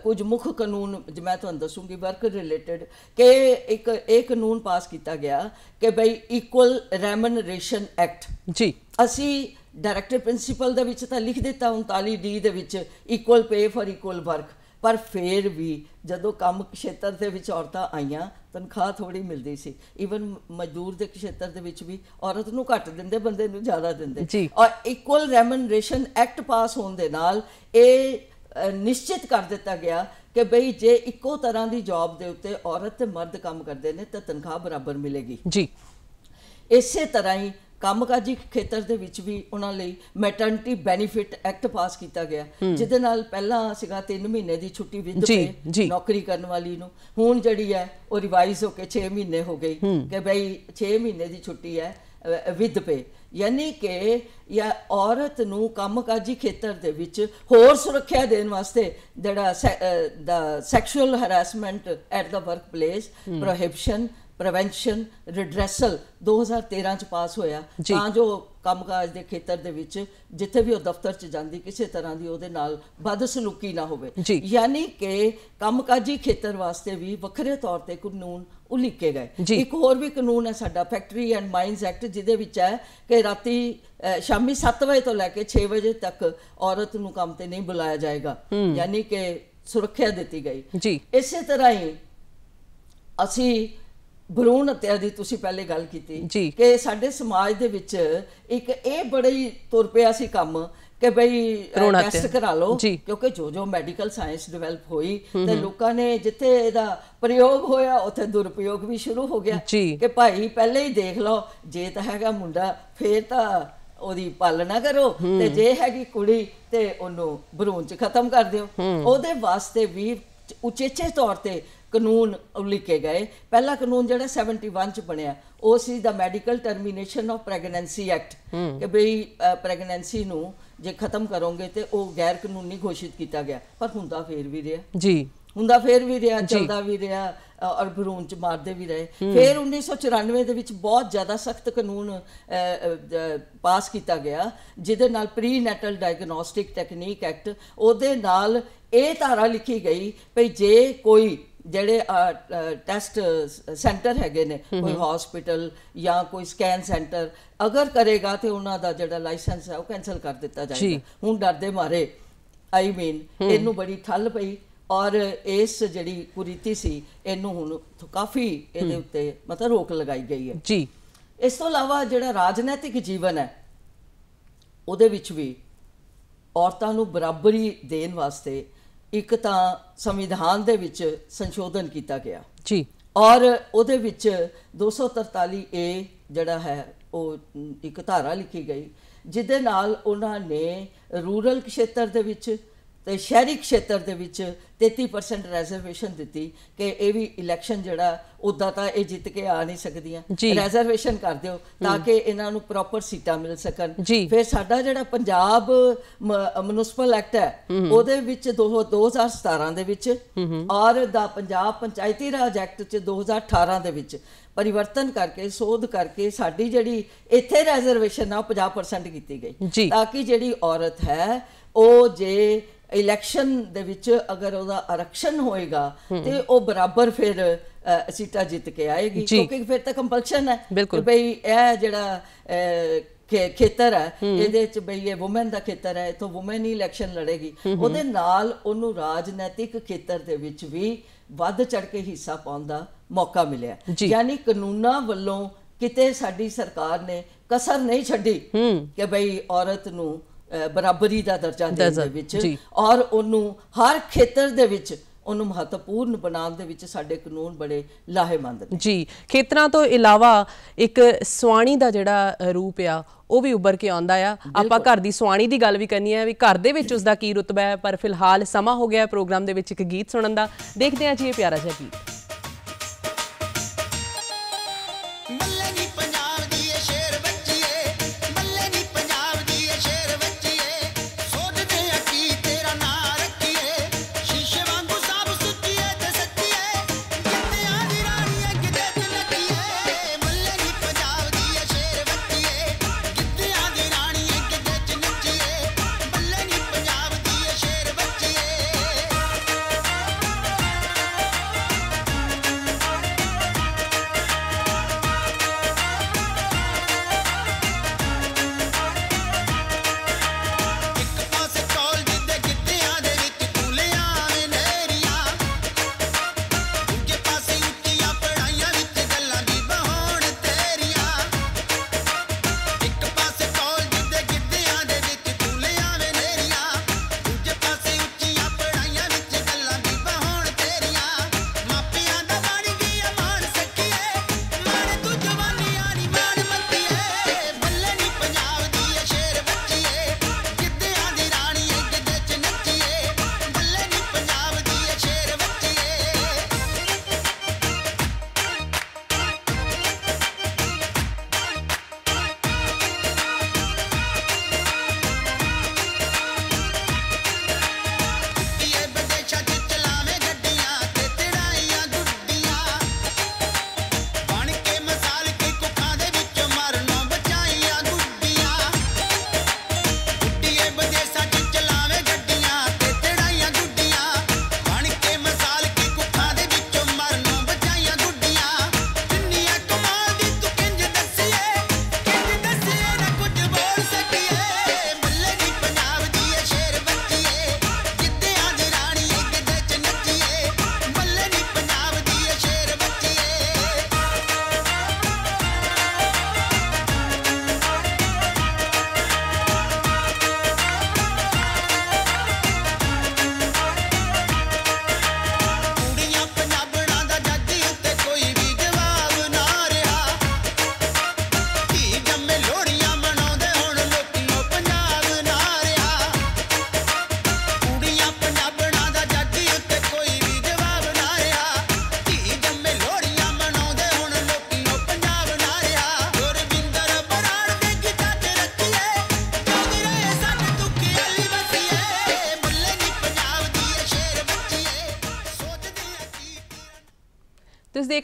Speaker 2: ਕੁਝ ਮੁੱਖ ਕਾਨੂੰਨ ਮੈਂ ਤੁਹਾਨੂੰ ਦੱਸੂਗੀ ਵਰਕ ਰਿਲੇਟਡ ਕਿ ਇੱਕ ਇਹ ਕਾਨੂੰਨ ਪਾਸ ਕੀਤਾ ਗਿਆ ਕਿ ਬਈ ਇਕੁਅਲ ਰੈਮਨਰੇਸ਼ਨ ਐਕਟ ਜੀ ਅਸੀਂ ਡਾਇਰੈਕਟਰ ਪ੍ਰਿੰਸੀਪਲ ਦੇ ਵਿੱਚ ਤਾਂ ਲਿਖ ਦਿੱਤਾ 39 ਡੀ ਦੇ ਵਿੱਚ equal pay for equal work ਪਰ ਫੇਰ ਵੀ ਜਦੋਂ ਕੰਮ ਖੇਤਰ ਦੇ ਵਿੱਚ ਔਰਤਾਂ ਆਈਆਂ ਤਨਖਾਹ ਥੋੜੀ ਮਿਲਦੀ ਸੀ ਈਵਨ ਮਜ਼ਦੂਰ ਦੇ ਖੇਤਰ ਦੇ ਵਿੱਚ ਵੀ ਔਰਤ ਨੂੰ ਘੱਟ ਦਿੰਦੇ ਬੰਦੇ ਨੂੰ ਜ਼ਿਆਦਾ ਦਿੰਦੇ ਔਰ ਇਕੁਅਲ ਰੈਮਨਰੇਸ਼ਨ ਐਕਟ ਪਾਸ ਹੋਣ ਦੇ ਨਾਲ ਇਹ ਨਿਸ਼ਚਿਤ ਕਰ ਦਿੱਤਾ ਗਿਆ ਕਿ ਬਈ ਜੇ ਇੱਕੋ ਤਰ੍ਹਾਂ ਦੀ ਜੌਬ ਦੇ ਉੱਤੇ ਔਰਤ ਤੇ ਮਰਦ ਕੰਮ ਕਰਦੇ ਨੇ ਤਾਂ ਤਨਖਾਹ ਬਰਾਬਰ ਮਿਲੇਗੀ ਜੀ ਇਸੇ ਤਰ੍ਹਾਂ ਹੀ ਕੰਮਕਾਜੀ ਖੇਤਰ ਦੇ ਵਿੱਚ ਵੀ ਉਹਨਾਂ ਲਈ ਮੈਟਰਨਿਟੀ ਬੈਨੀਫਿਟ ਐਕਟ ਪਾਸ ਕੀਤਾ ਗਿਆ ਜਿਹਦੇ ਨਾਲ ਪਹਿਲਾਂ ਸੀਗਾ 3 ਮਹੀਨੇ ਦੀ ਛੁੱਟੀ ਵਿਦ ਪੇ ਨੌਕਰੀ ਕਰਨ ਵਾਲੀ ਨੂੰ ਹੁਣ ਜਿਹੜੀ ਹੈ ਉਹ ਰਿਵਾਈਜ਼ ਹੋ ਕੇ 6 ਮਹੀਨੇ ਹੋ ਗਈ ਕਿ ਭਈ 6 ਮਹੀਨੇ ਦੀ ਛੁੱਟੀ ਹੈ ਵਿਦ ਪੇ ਯਾਨੀ ਕਿ ਇਹ ਔਰਤ ਨੂੰ ਕੰਮਕਾਜੀ ਖੇਤਰ ਦੇ ਵਿੱਚ ਹੋਰ ਸੁਰੱਖਿਆ ਦੇਣ ਵਾਸਤੇ ਜਿਹੜਾ the sexual harassment at the workplace prohibition prevention redressal 2013 ਚ ਪਾਸ ਹੋਇਆ ਤਾਂ ਜੋ ਕੰਮਕਾਜ ਦੇ ਖੇਤਰ ਦੇ ਵਿੱਚ ਜਿੱਥੇ ਵੀ ਉਹ ਦਫ਼ਤਰ ਚ ਜਾਂਦੀ ਕਿਸੇ ਤਰ੍ਹਾਂ ਦੀ ਉਹਦੇ ਨਾਲ ਬਦ ਸਲੂਕੀ ਨਾ ਹੋਵੇ ਯਾਨੀ ਕਿ ਕੰਮਕਾਜੀ ਖੇਤਰ ਵਾਸਤੇ ਵੀ ਵੱਖਰੇ ਤੌਰ ਤੇ ਕਾਨੂੰਨ ਉਲੀਕੇ ਗਏ ਇੱਕ ਹੋਰ ਵੀ ਕਾਨੂੰਨ ਹੈ ਸਾਡਾ ਫੈਕਟਰੀ ਐਂਡ ਮਾਈਨਸ ਐਕਟ ਜਿਹਦੇ ਵਿੱਚ ਹੈ ਕਿ ਰਾਤੀ ਸ਼ਾਮੀ 7 ਵਜੇ ਤੋਂ ਲੈ ਕੇ 6 ਵਜੇ ਤੱਕ ਔਰਤ ਨੂੰ ਕੰਮ ਤੇ ਨਹੀਂ ਬੁਲਾਇਆ ਜਾਏਗਾ ਯਾਨੀ ਕਿ ਸੁਰੱਖਿਆ ਦਿੱਤੀ ਗਈ ਜੀ ਇਸੇ ਤਰ੍ਹਾਂ ਹੀ ਅਸੀਂ ਭਰੂਣ ਹੱਤਿਆ ਦੀ ਤੁਸੀਂ ਪਹਿਲੇ ਗੱਲ ਕੀਤੀ ਕਿ ਸਾਡੇ ਸਮਾਜ ਦੇ ਵਿੱਚ ਇੱਕ ਇਹ ਬੜੀ ਤੁਰ ਪਿਆ ਸੀ ਕੰਮ ਕਿ ਭਈ ਟੈਸਟ ਕਰਾ ਲਓ ਕਿਉਂਕਿ ਜੋ ਜੋ ਮੈਡੀਕਲ ਸਾਇੰਸ ਡਿਵੈਲਪ ਹੋਈ ਤੇ ਲੋਕਾਂ ਨੇ ਜਿੱਥੇ ਇਹਦਾ ਪ੍ਰਯੋਗ ਹੋਇਆ ਉੱਥੇ ਦੁਰਪਯੋਗ ਵੀ ਸ਼ੁਰੂ ਹੋ ਗਿਆ ਕਿ ਭਾਈ ਪਹਿਲੇ ਹੀ ਦੇਖ ਲਓ ਜੇ ਤਾਂ ਹੈਗਾ ਮੁੰਡਾ ਫੇਰ ਤਾਂ ਉਹਦੀ ਪਾਲਣਾ ਕਰੋ ਤੇ ਜੇ ਹੈਗੀ ਕੁੜੀ ਤੇ ਉਹਨੂੰ ਭਰੂਣ ਚ ਖਤਮ ਕਰ ਦਿਓ ਉਹਦੇ ਵਾਸਤੇ ਵੀ ਉਚੇਚੇ ਤੌਰ ਤੇ ਕਾਨੂੰਨ ਉਲੀਕੇ ਗਏ ਪਹਿਲਾ ਕਾਨੂੰਨ ਜਿਹੜਾ 71 ਚ ਬਣਿਆ ਉਹ ਸੀ the medical termination of pregnancy act ਕਿ ਭਈ ਪ੍ਰੈਗਨੈਂਸੀ ਨੂੰ ਜੇ ਖਤਮ ਕਰੋਗੇ ਤੇ ਉਹ ਗੈਰ ਕਾਨੂੰਨੀ ਘੋਸ਼ਿਤ ਕੀਤਾ ਗਿਆ ਪਰ ਹੁੰਦਾ ਫੇਰ ਵੀ ਰਿਹਾ ਜੀ ਹੁੰਦਾ ਫੇਰ ਵੀ ਰਿਹਾ ਚੱਲਦਾ ਵੀ ਰਿਹਾ ਔਰ ਭਰੂਣ ਚ ਮਾਰਦੇ ਵੀ ਰਹੇ ਫਿਰ 1994 ਦੇ ਵਿੱਚ ਬਹੁਤ ਜ਼ਿਆਦਾ ਸਖਤ ਕਾਨੂੰਨ ਪਾਸ ਕੀਤਾ ਗਿਆ ਜਿਹਦੇ ਨਾਲ prenatal diagnostic technique act ਉਹਦੇ ਨਾਲ ਇਹ ਧਾਰਾ ਲਿਖੀ ਗਈ ਭਈ ਜੇ ਕੋਈ ਜਿਹੜੇ ਟੈਸਟ ਸੈਂਟਰ ਹੈਗੇ ਨੇ ਕੋਈ ਹਸਪੀਟਲ ਜਾਂ ਕੋਈ ਸਕੈਨ ਸੈਂਟਰ ਅਗਰ ਕਰੇਗਾ ਤੇ ਉਹਨਾਂ ਦਾ ਜਿਹੜਾ ਲਾਇਸੈਂਸ ਹੈ ਉਹ ਕੈਨਸਲ ਕਰ ਦਿੱਤਾ ਜਾਏਗਾ ਹੁਣ ਡਰਦੇ ਮਾਰੇ ਆਈ ਮੀਨ ਇਹਨੂੰ ਬੜੀ ਠੱਲ ਪਈ ਔਰ ਇਸ ਜਿਹੜੀ ਕੁਰੀਤੀ ਸੀ ਇਹਨੂੰ ਹੁਣ ਕਾਫੀ ਇਹਦੇ ਉੱਤੇ ਮਤਲਬ ਰੋਕ ਲਗਾਈ ਗਈ ਹੈ ਜੀ ਇਸ ਤੋਂ ਇਲਾਵਾ ਜਿਹੜਾ ਰਾਜਨੀਤਿਕ ਜੀਵਨ ਹੈ ਉਹਦੇ ਵਿੱਚ ਵੀ ਔਰਤਾਂ ਨੂੰ ਬਰਾਬਰੀ ਦੇਣ ਵਾਸਤੇ ਇੱਕ ਤਾਂ ਸੰਵਿਧਾਨ ਦੇ ਵਿੱਚ ਸੰਸ਼ੋਧਨ ਕੀਤਾ ਗਿਆ ਜੀ ਔਰ ਉਹਦੇ ਵਿੱਚ 243 ਏ ਜਿਹੜਾ ਹੈ ਉਹ ਇੱਕ ਧਾਰਾ ਲਿਖੀ ਗਈ ਜਿਹਦੇ ਨਾਲ ਉਹਨਾਂ ਨੇ ਰੂਰਲ ਖੇਤਰ ਦੇ ਵਿੱਚ ਤੇ ਸ਼ਹਿਰੀ ਖੇਤਰ ਦੇ ਵਿੱਚ 33% ਰੈਜ਼ਰਵੇਸ਼ਨ ਦਿੱਤੀ ਕਿ ਇਹ ਵੀ ਇਲੈਕਸ਼ਨ ਜਿਹੜਾ ਉਦਾਂ ਤਾਂ ਇਹ ਜਿੱਤ ਕੇ ਆ ਨਹੀਂ ਸਕਦੀਆਂ ਰੈਜ਼ਰਵੇਸ਼ਨ ਕਰ ਦਿਓ ਤਾਂ ਕਿ ਇਹਨਾਂ ਨੂੰ ਪ੍ਰੋਪਰ ਸੀਟਾਂ ਮਿਲ ਸਕਣ ਫਿਰ ਸਾਡਾ ਜਿਹੜਾ ਪੰਜਾਬ ਮਿਊਨਿਸਪਲ ਐਕਟ ਹੈ ਉਹਦੇ ਵਿੱਚ 2017 ਦੇ ਵਿੱਚ ਔਰ ਦਾ ਪੰਜਾਬ ਪੰਚਾਇਤੀ ਰਾਜ ਐਕਟ ਚ 2018 ਦੇ ਵਿੱਚ ਪਰਿਵਰਤਨ ਕਰਕੇ ਸੋਧ ਕਰਕੇ ਸਾਡੀ ਜਿਹੜੀ ਇੱਥੇ ਰੈਜ਼ਰਵੇਸ਼ਨ ਆ 50% ਕੀਤੀ ਗਈ ਤਾਂ ਕਿ ਜਿਹੜੀ ਔਰਤ ਹੈ ਉਹ ਜੇ ਇਲੈਕਸ਼ਨ ਦੇ ਵਿੱਚ ਅਗਰ ਉਹਦਾ ਆਰਕਸ਼ਨ ਹੋਏਗਾ ਤੇ ਉਹ ਬਰਾਬਰ ਫਿਰ ਸੀਟਾ ਜਿੱਤ ਕੇ ਆਏਗੀ ਕਿਉਂਕਿ ਫਿਰ ਤਾਂ ਕੰਪਲਸ਼ਨ ਹੈ ਕਿ ਭਈ ਇਹ ਜਿਹੜਾ ਖੇਤਰ ਹੈ ਇਹਦੇ ਵਿੱਚ ਭਈ ਇਹ ਔਮਨ ਦਾ ਖੇਤਰ ਹੈ ਤਾਂ ਔਮਨ ਹੀ ਇਲੈਕਸ਼ਨ ਲੜੇਗੀ ਉਹਦੇ ਨਾਲ ਉਹਨੂੰ ਰਾਜਨੀਤਿਕ ਖੇਤਰ ਦੇ ਵਿੱਚ ਵੀ ਵੱਧ ਚੜ ਕੇ ਹਿੱਸਾ ਪਾਉਣ ਦਾ ਮੌਕਾ ਮਿਲਿਆ ਯਾਨੀ ਕਾਨੂੰਨਾਂ ਵੱਲੋਂ ਕਿਤੇ ਸਾਡੀ ਸਰਕਾਰ ਨੇ ਕਸਰ ਨਹੀਂ ਛੱਡੀ ਕਿ ਭਈ ਔਰਤ ਨੂੰ ਬਰਾਬਰੀ ਦਾ ਦਰਜਾ ਦੇਣ ਦੇ ਵਿੱਚ ਔਰ ਉਹਨੂੰ ਹਰ ਖੇਤਰ ਦੇ ਵਿੱਚ ਉਹਨੂੰ ਮਹੱਤਵਪੂਰਨ ਬਣਾਉਣ ਦੇ ਵਿੱਚ ਸਾਡੇ ਕਾਨੂੰਨ ਬੜੇ ਲਾਹੇਮੰਦ
Speaker 1: ਨੇ ਜੀ ਖੇਤਰਾਂ ਤੋਂ ਇਲਾਵਾ ਇੱਕ ਸਵਾਣੀ ਦਾ ਜਿਹੜਾ ਰੂਪ ਆ ਉਹ ਵੀ ਉੱਭਰ ਕੇ ਆਉਂਦਾ ਆ ਆਪਾਂ ਘਰ ਦੀ ਸਵਾਣੀ ਦੀ ਗੱਲ ਵੀ ਕਰਨੀ ਹੈ ਵੀ ਘਰ ਦੇ ਵਿੱਚ ਉਸ ਦਾ ਕੀ ਰਤਬਾ ਹੈ ਪਰ ਫਿਲਹਾਲ ਸਮਾਂ ਹੋ ਗਿਆ ਪ੍ਰੋਗਰਾਮ ਦੇ ਵਿੱਚ ਇੱਕ ਗੀਤ ਸੁਣਨ ਦਾ ਦੇਖਦੇ ਹਾਂ ਜੀ ਇਹ ਪਿਆਰਾ ਜਿਹਾ ਗੀਤ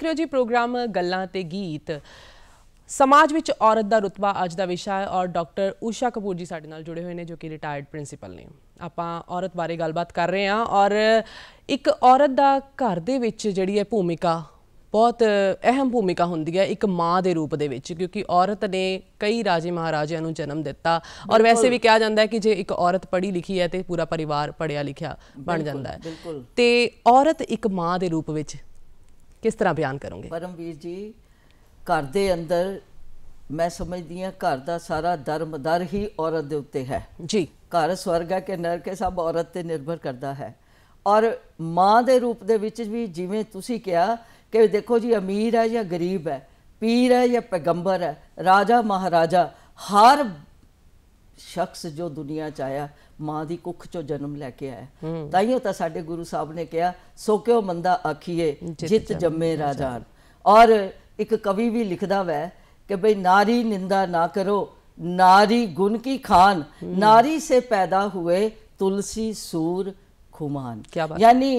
Speaker 1: ਦੇਖ ਰਹੇ ਹੋ ਜੀ ਪ੍ਰੋਗਰਾਮ ਗੱਲਾਂ ਤੇ ਗੀਤ ਸਮਾਜ ਵਿੱਚ ਔਰਤ ਦਾ ਰੁਤਬਾ ਅੱਜ ਦਾ ਵਿਸ਼ਾ ਹੈ ਔਰ ਡਾਕਟਰ ਊਸ਼ਾ ਕਪੂਰ ਜੀ ਸਾਡੇ ਨਾਲ ਜੁੜੇ ਹੋਏ ਨੇ ਜੋ ਕਿ ਰਿਟਾਇਰਡ ਪ੍ਰਿੰਸੀਪਲ ਨੇ ਆਪਾਂ ਔਰਤ ਬਾਰੇ ਗੱਲਬਾਤ ਕਰ ਰਹੇ ਹਾਂ ਔਰ ਇੱਕ ਔਰਤ ਦਾ ਘਰ ਦੇ ਵਿੱਚ ਜਿਹੜੀ ਹੈ ਭੂਮਿਕਾ ਬਹੁਤ ਅਹਿਮ ਭੂਮਿਕਾ ਹੁੰਦੀ ਹੈ ਇੱਕ ਮਾਂ ਦੇ ਰੂਪ ਦੇ ਵਿੱਚ ਕਿਉਂਕਿ ਔਰਤ ਨੇ ਕਈ ਰਾਜੇ ਮਹਾਰਾਜਿਆਂ ਨੂੰ ਜਨਮ ਦਿੱਤਾ ਔਰ ਵੈਸੇ ਵੀ ਕਿਹਾ ਜਾਂਦਾ ਹੈ ਕਿ ਜੇ ਇੱਕ ਔਰਤ ਪੜ੍ਹੀ ਲਿਖੀ ਹੈ ਤੇ ਪੂਰਾ ਪਰਿਵਾਰ ਪੜਿਆ ਲਿਖਿਆ ਬਣ ਜਾਂਦਾ ਹੈ ਤੇ ਔਰਤ ਇੱਕ ਮਾਂ ਦੇ ਰੂਪ ਵਿੱਚ ਕਿਸ ਤਰ੍ਹਾਂ ਬਿਆਨ ਕਰੋਗੇ
Speaker 2: ਪਰਮਵੀਰ ਜੀ ਘਰ ਦੇ ਅੰਦਰ ਮੈਂ ਸਮਝਦੀ ਹਾਂ ਘਰ ਦਾ ਸਾਰਾ ਦਰਮਦਰ ਹੀ ਔਰਤ ਦੇ ਉੱਤੇ ਹੈ ਜੀ ਘਰ ਸਵਰਗ ਹੈ ਕਿ ਨਰਕ ਹੈ ਸਭ ਔਰਤ ਤੇ ਨਿਰਭਰ ਕਰਦਾ ਹੈ ਔਰ ਮਾਂ ਦੇ ਰੂਪ ਦੇ ਵਿੱਚ ਵੀ ਜਿਵੇਂ ਤੁਸੀਂ ਕਿਹਾ ਕਿ ਦੇਖੋ ਜੀ ਅਮੀਰ ਹੈ ਜਾਂ ਗਰੀਬ ਹੈ ਪੀਰ ਹੈ ਜਾਂ ਪੈਗੰਬਰ ਹੈ ਰਾਜਾ ਮਹਾਰਾਜਾ ਹਰ ਸ਼ਖਸ ਜੋ ਦੁਨੀਆ ਚ ਆਇਆ ਮਾਂ ਦੀ ਕੁੱਖ ਚੋਂ ਜਨਮ ਲੈ ਕੇ ਆਇਆ ਉਹ ਤਾਂ ਸਾਡੇ ਗੁਰੂ ਸਾਹਿਬ ਨੇ ਕਿਹਾ ਸੋ ਕਿਉ ਮੰਦਾ ਆਖੀਏ ਜਿਤ ਜੰਮੇ ਰਾਜਾਨ ਔਰ ਇੱਕ ਕਵੀ ਵੀ ਲਿਖਦਾ ਵੈ ਕਿ ਭਈ ਨਾਰੀ ਨਿੰਦਾ ਨਾ ਕਰੋ ਨਾਰੀ ਗੁਣ ਕੀ ਖਾਨ ਨਾਰੀ ਸੇ ਪੈਦਾ ਹੋਏ ਤੁਲਸੀ ਸੂਰ ਖੁਮਾਨ ਯਾਨੀ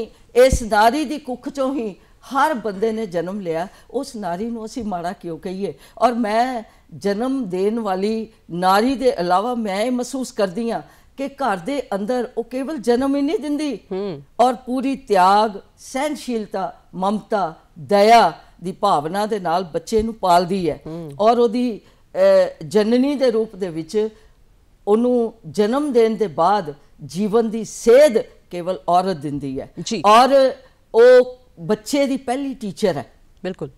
Speaker 2: ਇਸ ਨਾਰੀ ਦੀ ਕੁੱਖ ਚੋਂ ਹੀ ਹਰ ਬੰਦੇ ਨੇ ਜਨਮ ਲਿਆ ਉਸ ਨਾਰੀ ਨੂੰ ਅਸੀਂ ਮਾੜਾ ਕਿਉਂ ਕਹੀਏ ਔਰ ਮੈਂ ਜਨਮ ਦੇਣ ਵਾਲੀ ਨਾਰੀ ਦੇ ਇਲਾਵਾ ਮੈਂ ਇਹ ਮਹਿਸੂਸ ਕਰਦੀ ਆ ਕਿ ਘਰ ਦੇ ਅੰਦਰ ਉਹ ਕੇਵਲ ਜਨਮ ਹੀ ਨਹੀਂ ਦਿੰਦੀ ਔਰ ਪੂਰੀ ਤਿਆਗ ਸਹਿਨਸ਼ੀਲਤਾ ਮਮਤਾ ਦਇਆ ਦੀ ਭਾਵਨਾ ਦੇ ਨਾਲ ਬੱਚੇ ਨੂੰ ਪਾਲਦੀ ਹੈ ਔਰ ਉਹਦੀ ਜਨਨੀ ਦੇ ਰੂਪ ਦੇ ਵਿੱਚ ਉਹਨੂੰ ਜਨਮ ਦੇਣ ਦੇ ਬਾਅਦ ਜੀਵਨ ਦੀ ਸੇਧ ਕੇਵਲ ਔਰਤ ਦਿੰਦੀ ਹੈ ਔਰ ਉਹ ਬੱਚੇ ਦੀ ਪਹਿਲੀ ਟੀਚਰ ਹੈ ਬਿਲਕੁਲ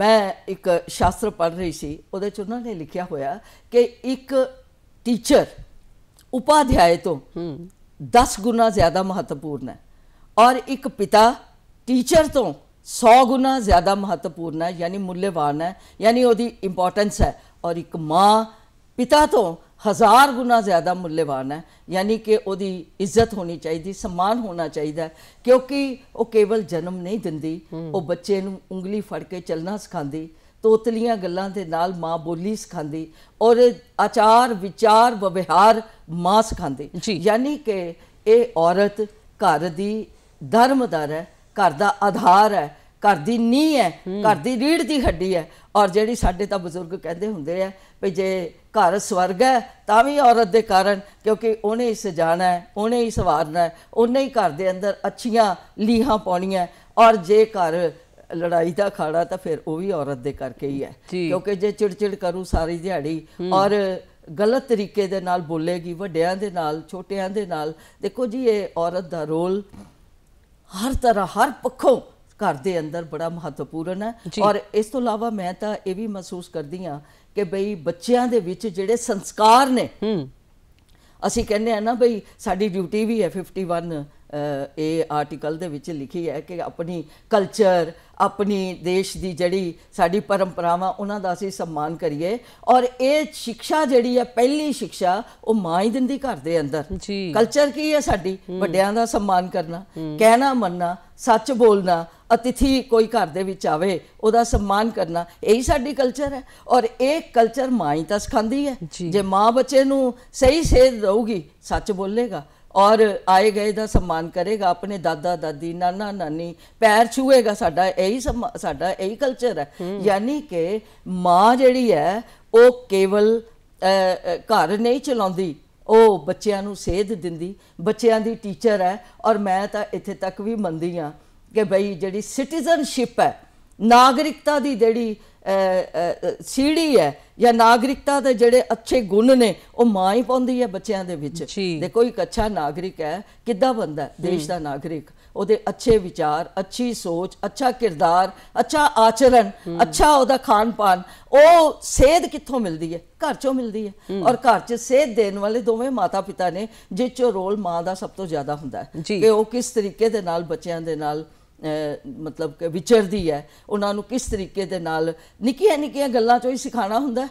Speaker 2: ਮੈਂ ਇੱਕ ਸ਼ਾਸਤਰ ਪੜ੍ਹ ਰਹੀ ਸੀ ਉਹਦੇ ਚ ਉਹਨਾਂ ਨੇ ਲਿਖਿਆ ਹੋਇਆ ਕਿ ਇੱਕ ਟੀਚਰ ਉਪਾਧਿਆਇ ਤੋਂ 10 ਗੁਣਾ ਜ਼ਿਆਦਾ ਮਹੱਤਵਪੂਰਨ ਹੈ ਔਰ ਇੱਕ ਪਿਤਾ ਟੀਚਰ ਤੋਂ 100 ਗੁਣਾ ਜ਼ਿਆਦਾ ਮਹੱਤਵਪੂਰਨ ਹੈ ਯਾਨੀ ਮੁੱਲਵਾਨ ਹੈ ਯਾਨੀ ਉਹਦੀ ਇੰਪੋਰਟੈਂਸ ਹੈ ਔਰ ਇੱਕ ਮਾਂ ਪਿਤਾ ਤੋਂ ਹਜ਼ਾਰ ਗੁਣਾ ਜ਼ਿਆਦਾ ਮੁੱਲਵਾਨ ਹੈ ਯਾਨੀ ਕਿ ਉਹਦੀ ਇੱਜ਼ਤ ਹੋਣੀ ਚਾਹੀਦੀ ਸਨਮਾਨ ਹੋਣਾ ਚਾਹੀਦਾ ਕਿਉਂਕਿ ਉਹ ਕੇਵਲ ਜਨਮ ਨਹੀਂ ਦਿੰਦੀ ਉਹ ਬੱਚੇ ਨੂੰ ਉਂਗਲੀ ਫੜ ਕੇ ਚੱਲਣਾ ਸਿਖਾਉਂਦੀ ਤੋਤਲੀਆਂ ਗੱਲਾਂ ਦੇ ਨਾਲ ਮਾਂ ਬੋਲੀ ਸਿਖਾਉਂਦੀ ਔਰ ਆਚਾਰ ਵਿਚਾਰ ਵਿਵਹਾਰ ਮਾਂ ਸਿਖਾਉਂਦੀ ਯਾਨੀ ਕਿ ਇਹ ਔਰਤ ਘਰ ਦੀ ਧਰਮਦਾਰ ਹੈ ਘਰ ਦਾ ਆਧਾਰ ਹੈ ਘਰ ਦੀ ਨੀਂਹ ਹੈ ਘਰ ਦੀ ਰੀੜ ਦੀ ਹੱਡੀ ਹੈ ਔਰ ਜਿਹੜੀ ਸਾਡੇ ਤਾਂ ਬਜ਼ੁਰਗ ਕਹਿੰਦੇ ਹੁੰਦੇ ਆ ਵੀ ਜੇ ਘਰ ਸਵਰਗ ਹੈ ਤਾਂ ਵੀ ਔਰਤ ਦੇ ਕਾਰਨ ਕਿਉਂਕਿ ਉਹਨੇ ਹੀ ਸਜਾਣਾ ਹੈ ਉਹਨੇ ਹੀ ਸਵਾਰਨਾ ਹੈ ਉਹਨੇ ਹੀ ਘਰ ਦੇ ਅੰਦਰ ਅੱਛੀਆਂ ਲੀਹਾਂ ਪਾਉਣੀਆਂ ਔਰ ਜੇ ਘਰ ਲੜਾਈ ਦਾ ਖਾੜਾ ਤਾਂ ਫਿਰ ਉਹ ਵੀ ਔਰਤ ਦੇ ਕਰਕੇ ਹੀ ਹੈ ਕਿਉਂਕਿ ਜੇ ਚਿੜਚਿੜ ਕਰੂ ਸਾਰੀ ਦਿਹਾੜੀ ਔਰ ਗਲਤ ਤਰੀਕੇ ਦੇ ਨਾਲ ਬੋਲੇਗੀ ਵੱਡਿਆਂ ਦੇ ਨਾਲ ਛੋਟਿਆਂ ਦੇ ਨਾਲ ਦੇਖੋ ਜੀ ਇਹ ਔਰਤ ਦਾ ਰੋਲ ਹਰ ਤਰ੍ਹਾਂ ਹਰ ਪੱਖੋਂ ਘਰ ਦੇ ਅੰਦਰ ਬੜਾ ਮਹੱਤਵਪੂਰਨ ਹੈ ਔਰ ਇਸ ਤੋਂ ਇਲਾਵਾ ਮੈਂ ਤਾਂ ਇਹ ਵੀ ਮਹਿਸੂਸ ਕਰਦੀ ਆ ਕਿ ਬਈ ਬੱਚਿਆਂ ਦੇ ਵਿੱਚ ਜਿਹੜੇ ਸੰਸਕਾਰ ਨੇ ਅਸੀਂ ਕਹਿੰਦੇ ਆ ਨਾ ਭਈ ਸਾਡੀ ਡਿਊਟੀ ਵੀ ਹੈ 51 ਇਹ ਆਰਟੀਕਲ ਦੇ ਵਿੱਚ ਲਿਖੀ ਹੈ ਕਿ ਆਪਣੀ ਕਲਚਰ ਆਪਣੀ ਦੇਸ਼ ਦੀ ਜਿਹੜੀ ਸਾਡੀ ਪਰੰਪਰਾਵਾਂ ਉਹਨਾਂ ਦਾ ਅਸੀਂ ਸਨਮਾਨ ਕਰੀਏ ਔਰ ਇਹ ਸਿੱਖਿਆ ਜਿਹੜੀ ਹੈ ਪਹਿਲੀ ਸਿੱਖਿਆ ਉਹ ਮਾਂ ਹੀ ਦਿੰਦੀ ਘਰ ਦੇ ਅੰਦਰ ਕਲਚਰ ਕੀ ਹੈ ਸਾਡੀ ਵੱਡਿਆਂ ਦਾ ਸਨਮਾਨ ਕਰਨਾ ਕਹਿਣਾ ਮੰਨਣਾ ਸੱਚ ਬੋਲਣਾ ਅਤਿਥੀ ਕੋਈ ਘਰ ਦੇ ਵਿੱਚ ਆਵੇ ਉਹਦਾ ਸਨਮਾਨ ਕਰਨਾ ਇਹੀ ਸਾਡੀ ਕਲਚਰ ਹੈ ਔਰ ਇਹ ਕਲਚਰ ਮਾਂ ਹੀ ਤਾਂ ਸਿਖਾਉਂਦੀ ਹੈ ਜੇ ਮਾਂ ਬੱਚੇ ਨੂੰ ਸਹੀ ਸੇਧ ਦਊਗੀ ਸੱਚ ਬੋਲੇਗਾ ਔਰ ਆਏ ਗਏ ਦਾ ਸਨਮਾਨ ਕਰੇਗਾ ਆਪਣੇ ਦਾਦਾ ਦਾਦੀ ਨਾਨਾ ਨਾਨੀ ਪੈਰ ਛੂਏਗਾ ਸਾਡਾ ਇਹੀ ਸਾਡਾ ਇਹੀ ਕਲਚਰ ਹੈ ਯਾਨੀ ਕਿ ਮਾਂ ਜਿਹੜੀ ਹੈ ਉਹ ਕੇਵਲ ਘਰ ਨਹੀਂ ਚਲਾਉਂਦੀ ਉਹ ਬੱਚਿਆਂ ਨੂੰ ਸੇਧ ਦਿੰਦੀ ਬੱਚਿਆਂ ਦੀ ਟੀਚਰ ਹੈ ਔਰ ਮੈਂ ਤਾਂ ਇੱਥੇ ਤੱਕ ਵੀ ਮੰਨਦੀ ਆ ਕਿ ਭਈ ਜਿਹੜੀ ਸਿਟੀਜ਼ਨਸ਼ਿਪ ਹੈ ਨਾਗਰਿਕਤਾ ਦੀ ਜਿਹੜੀ ਸੀੜੀ ਹੈ ਜਾਂ ਨਾਗਰਿਕਤਾ ਦੇ ਜਿਹੜੇ ਅੱਛੇ ਗੁਣ ਨੇ ਉਹ ਮਾਂ ਹੀ ਪਾਉਂਦੀ ਹੈ ਬੱਚਿਆਂ ਦੇ ਵਿੱਚ ਦੇਖੋ ਇੱਕ ਅੱਛਾ ਨਾਗਰਿਕ ਹੈ ਕਿੱਦਾਂ ਬੰਦਾ ਦੇਸ਼ ਦਾ ਨਾਗਰਿਕ ਉਹਦੇ ਅੱਛੇ ਵਿਚਾਰ ਅੱਛੀ ਸੋਚ ਅੱਛਾ ਕਿਰਦਾਰ ਅੱਛਾ ਆਚਰਣ ਅੱਛਾ ਉਹਦਾ ਖਾਣ ਪਾਨ ਉਹ ਸੇਧ ਕਿੱਥੋਂ ਮਿਲਦੀ ਹੈ ਘਰ ਚੋਂ ਮਿਲਦੀ ਹੈ ਔਰ ਘਰ 'ਚ ਸੇਧ ਦੇਣ ਵਾਲੇ ਦੋਵੇਂ ਮਾਤਾ ਪਿਤਾ ਨੇ ਜਿਸ 'ਚ ਰੋਲ ਮਾਂ ਦਾ ਸਭ ਤੋਂ ਜ਼ਿਆਦਾ ਹੁੰਦਾ ਹੈ ਕਿ ਉਹ ਕਿਸ ਤਰੀਕੇ ਦੇ ਨਾਲ ਬੱਚਿਆਂ ਦੇ ਨਾਲ ਮਤਲਬ ਕਿ ਵਿਚਰਦੀ ਹੈ ਉਹਨਾਂ ਨੂੰ ਕਿਸ ਤਰੀਕੇ ਦੇ ਨਾਲ ਨਿੱਕੀਆਂ ਨਿੱਕੀਆਂ ਗੱਲਾਂ ਚੋਂ ਹੀ ਸਿਖਾਣਾ ਹੁੰਦਾ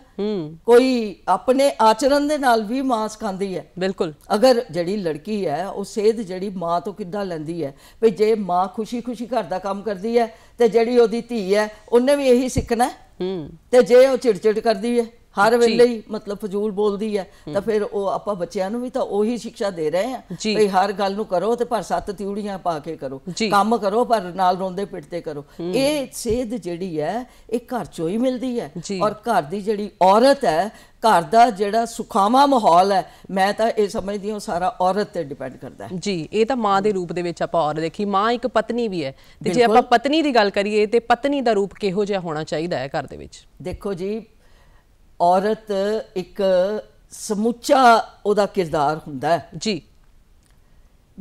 Speaker 2: ਕੋਈ ਆਪਣੇ ਆਚਰਣ ਦੇ ਨਾਲ ਵੀ ਮਾਂ ਸਿਖਾਉਂਦੀ ਹੈ ਬਿਲਕੁਲ ਅਗਰ ਜਿਹੜੀ ਲੜਕੀ ਹੈ ਉਹ ਸੇਧ ਜਿਹੜੀ ਮਾਂ ਤੋਂ ਕਿੱਦਾਂ ਲੈਂਦੀ ਹੈ ਵੀ ਜੇ ਮਾਂ ਖੁਸ਼ੀ-ਖੁਸ਼ੀ ਘਰ ਦਾ ਕੰਮ ਕਰਦੀ ਹੈ ਤੇ ਜਿਹੜੀ ਉਹਦੀ ਧੀ ਹੈ ਉਹਨੇ ਵੀ ਇਹੀ ਸਿੱਖਣਾ ਤੇ ਜੇ ਉਹ ਚਿੜਚਿੜ ਕਰਦੀ ਹੈ ਹਰ ਵੇਲੇ ਹੀ ਮਤਲਬ ਫਜ਼ੂਲ ਬੋਲਦੀ ਹੈ ਤਾਂ ਫਿਰ ਉਹ ਆਪਾਂ ਬੱਚਿਆਂ ਨੂੰ ਵੀ ਤਾਂ ਉਹੀ ਸਿੱਖਿਆ ਦੇ ਰਹੇ ਆ ਭਈ ਹਰ ਗੱਲ ਨੂੰ ਕਰੋ ਤੇ ਪਰ ਸੱਤ ਤਿਉੜੀਆਂ ਪਾ ਕੇ ਕਰੋ ਕੰਮ ਕਰੋ ਪਰ ਨਾਲ ਰੋਂਦੇ ਪਿੱਟਦੇ ਕਰੋ ਇਹ ਸੇਧ ਜਿਹੜੀ ਹੈ ਇਹ ਘਰ ਚੋਂ ਹੀ ਮਿਲਦੀ ਹੈ ਔਰ ਘਰ ਦੀ ਜਿਹੜੀ ਔਰਤ ਹੈ ਘਰ ਦਾ ਜਿਹੜਾ
Speaker 1: ਸੁਖਾਵਾ ਮਾਹੌਲ ਹੈ ਮੈਂ ਤਾਂ ਇਹ ਸਮਝਦੀ ਹਾਂ ਸਾਰਾ ਔਰਤ ਤੇ ਡਿਪੈਂਡ ਕਰਦਾ ਹੈ ਜੀ ਇਹ ਤਾਂ ਮਾਂ ਦੇ ਰੂਪ ਦੇ ਵਿੱਚ ਆਪਾਂ ਔਰ ਦੇਖੀ ਮਾਂ ਇੱਕ ਪਤਨੀ ਵੀ ਹੈ ਤੇ ਜੇ ਆਪਾਂ ਪਤਨੀ ਦੀ ਗੱਲ ਕਰੀਏ ਤੇ ਪਤਨੀ ਦਾ ਰੂਪ ਕਿਹੋ ਜਿਹਾ ਹੋਣਾ ਚਾਹੀਦਾ ਹੈ ਘਰ ਦੇ ਵਿੱਚ
Speaker 2: ਦੇਖੋ ਜੀ ਔਰਤ ਇੱਕ ਸਮੁੱਚਾ ਉਹਦਾ ਕਿਰਦਾਰ ਹੁੰਦਾ ਹੈ ਜੀ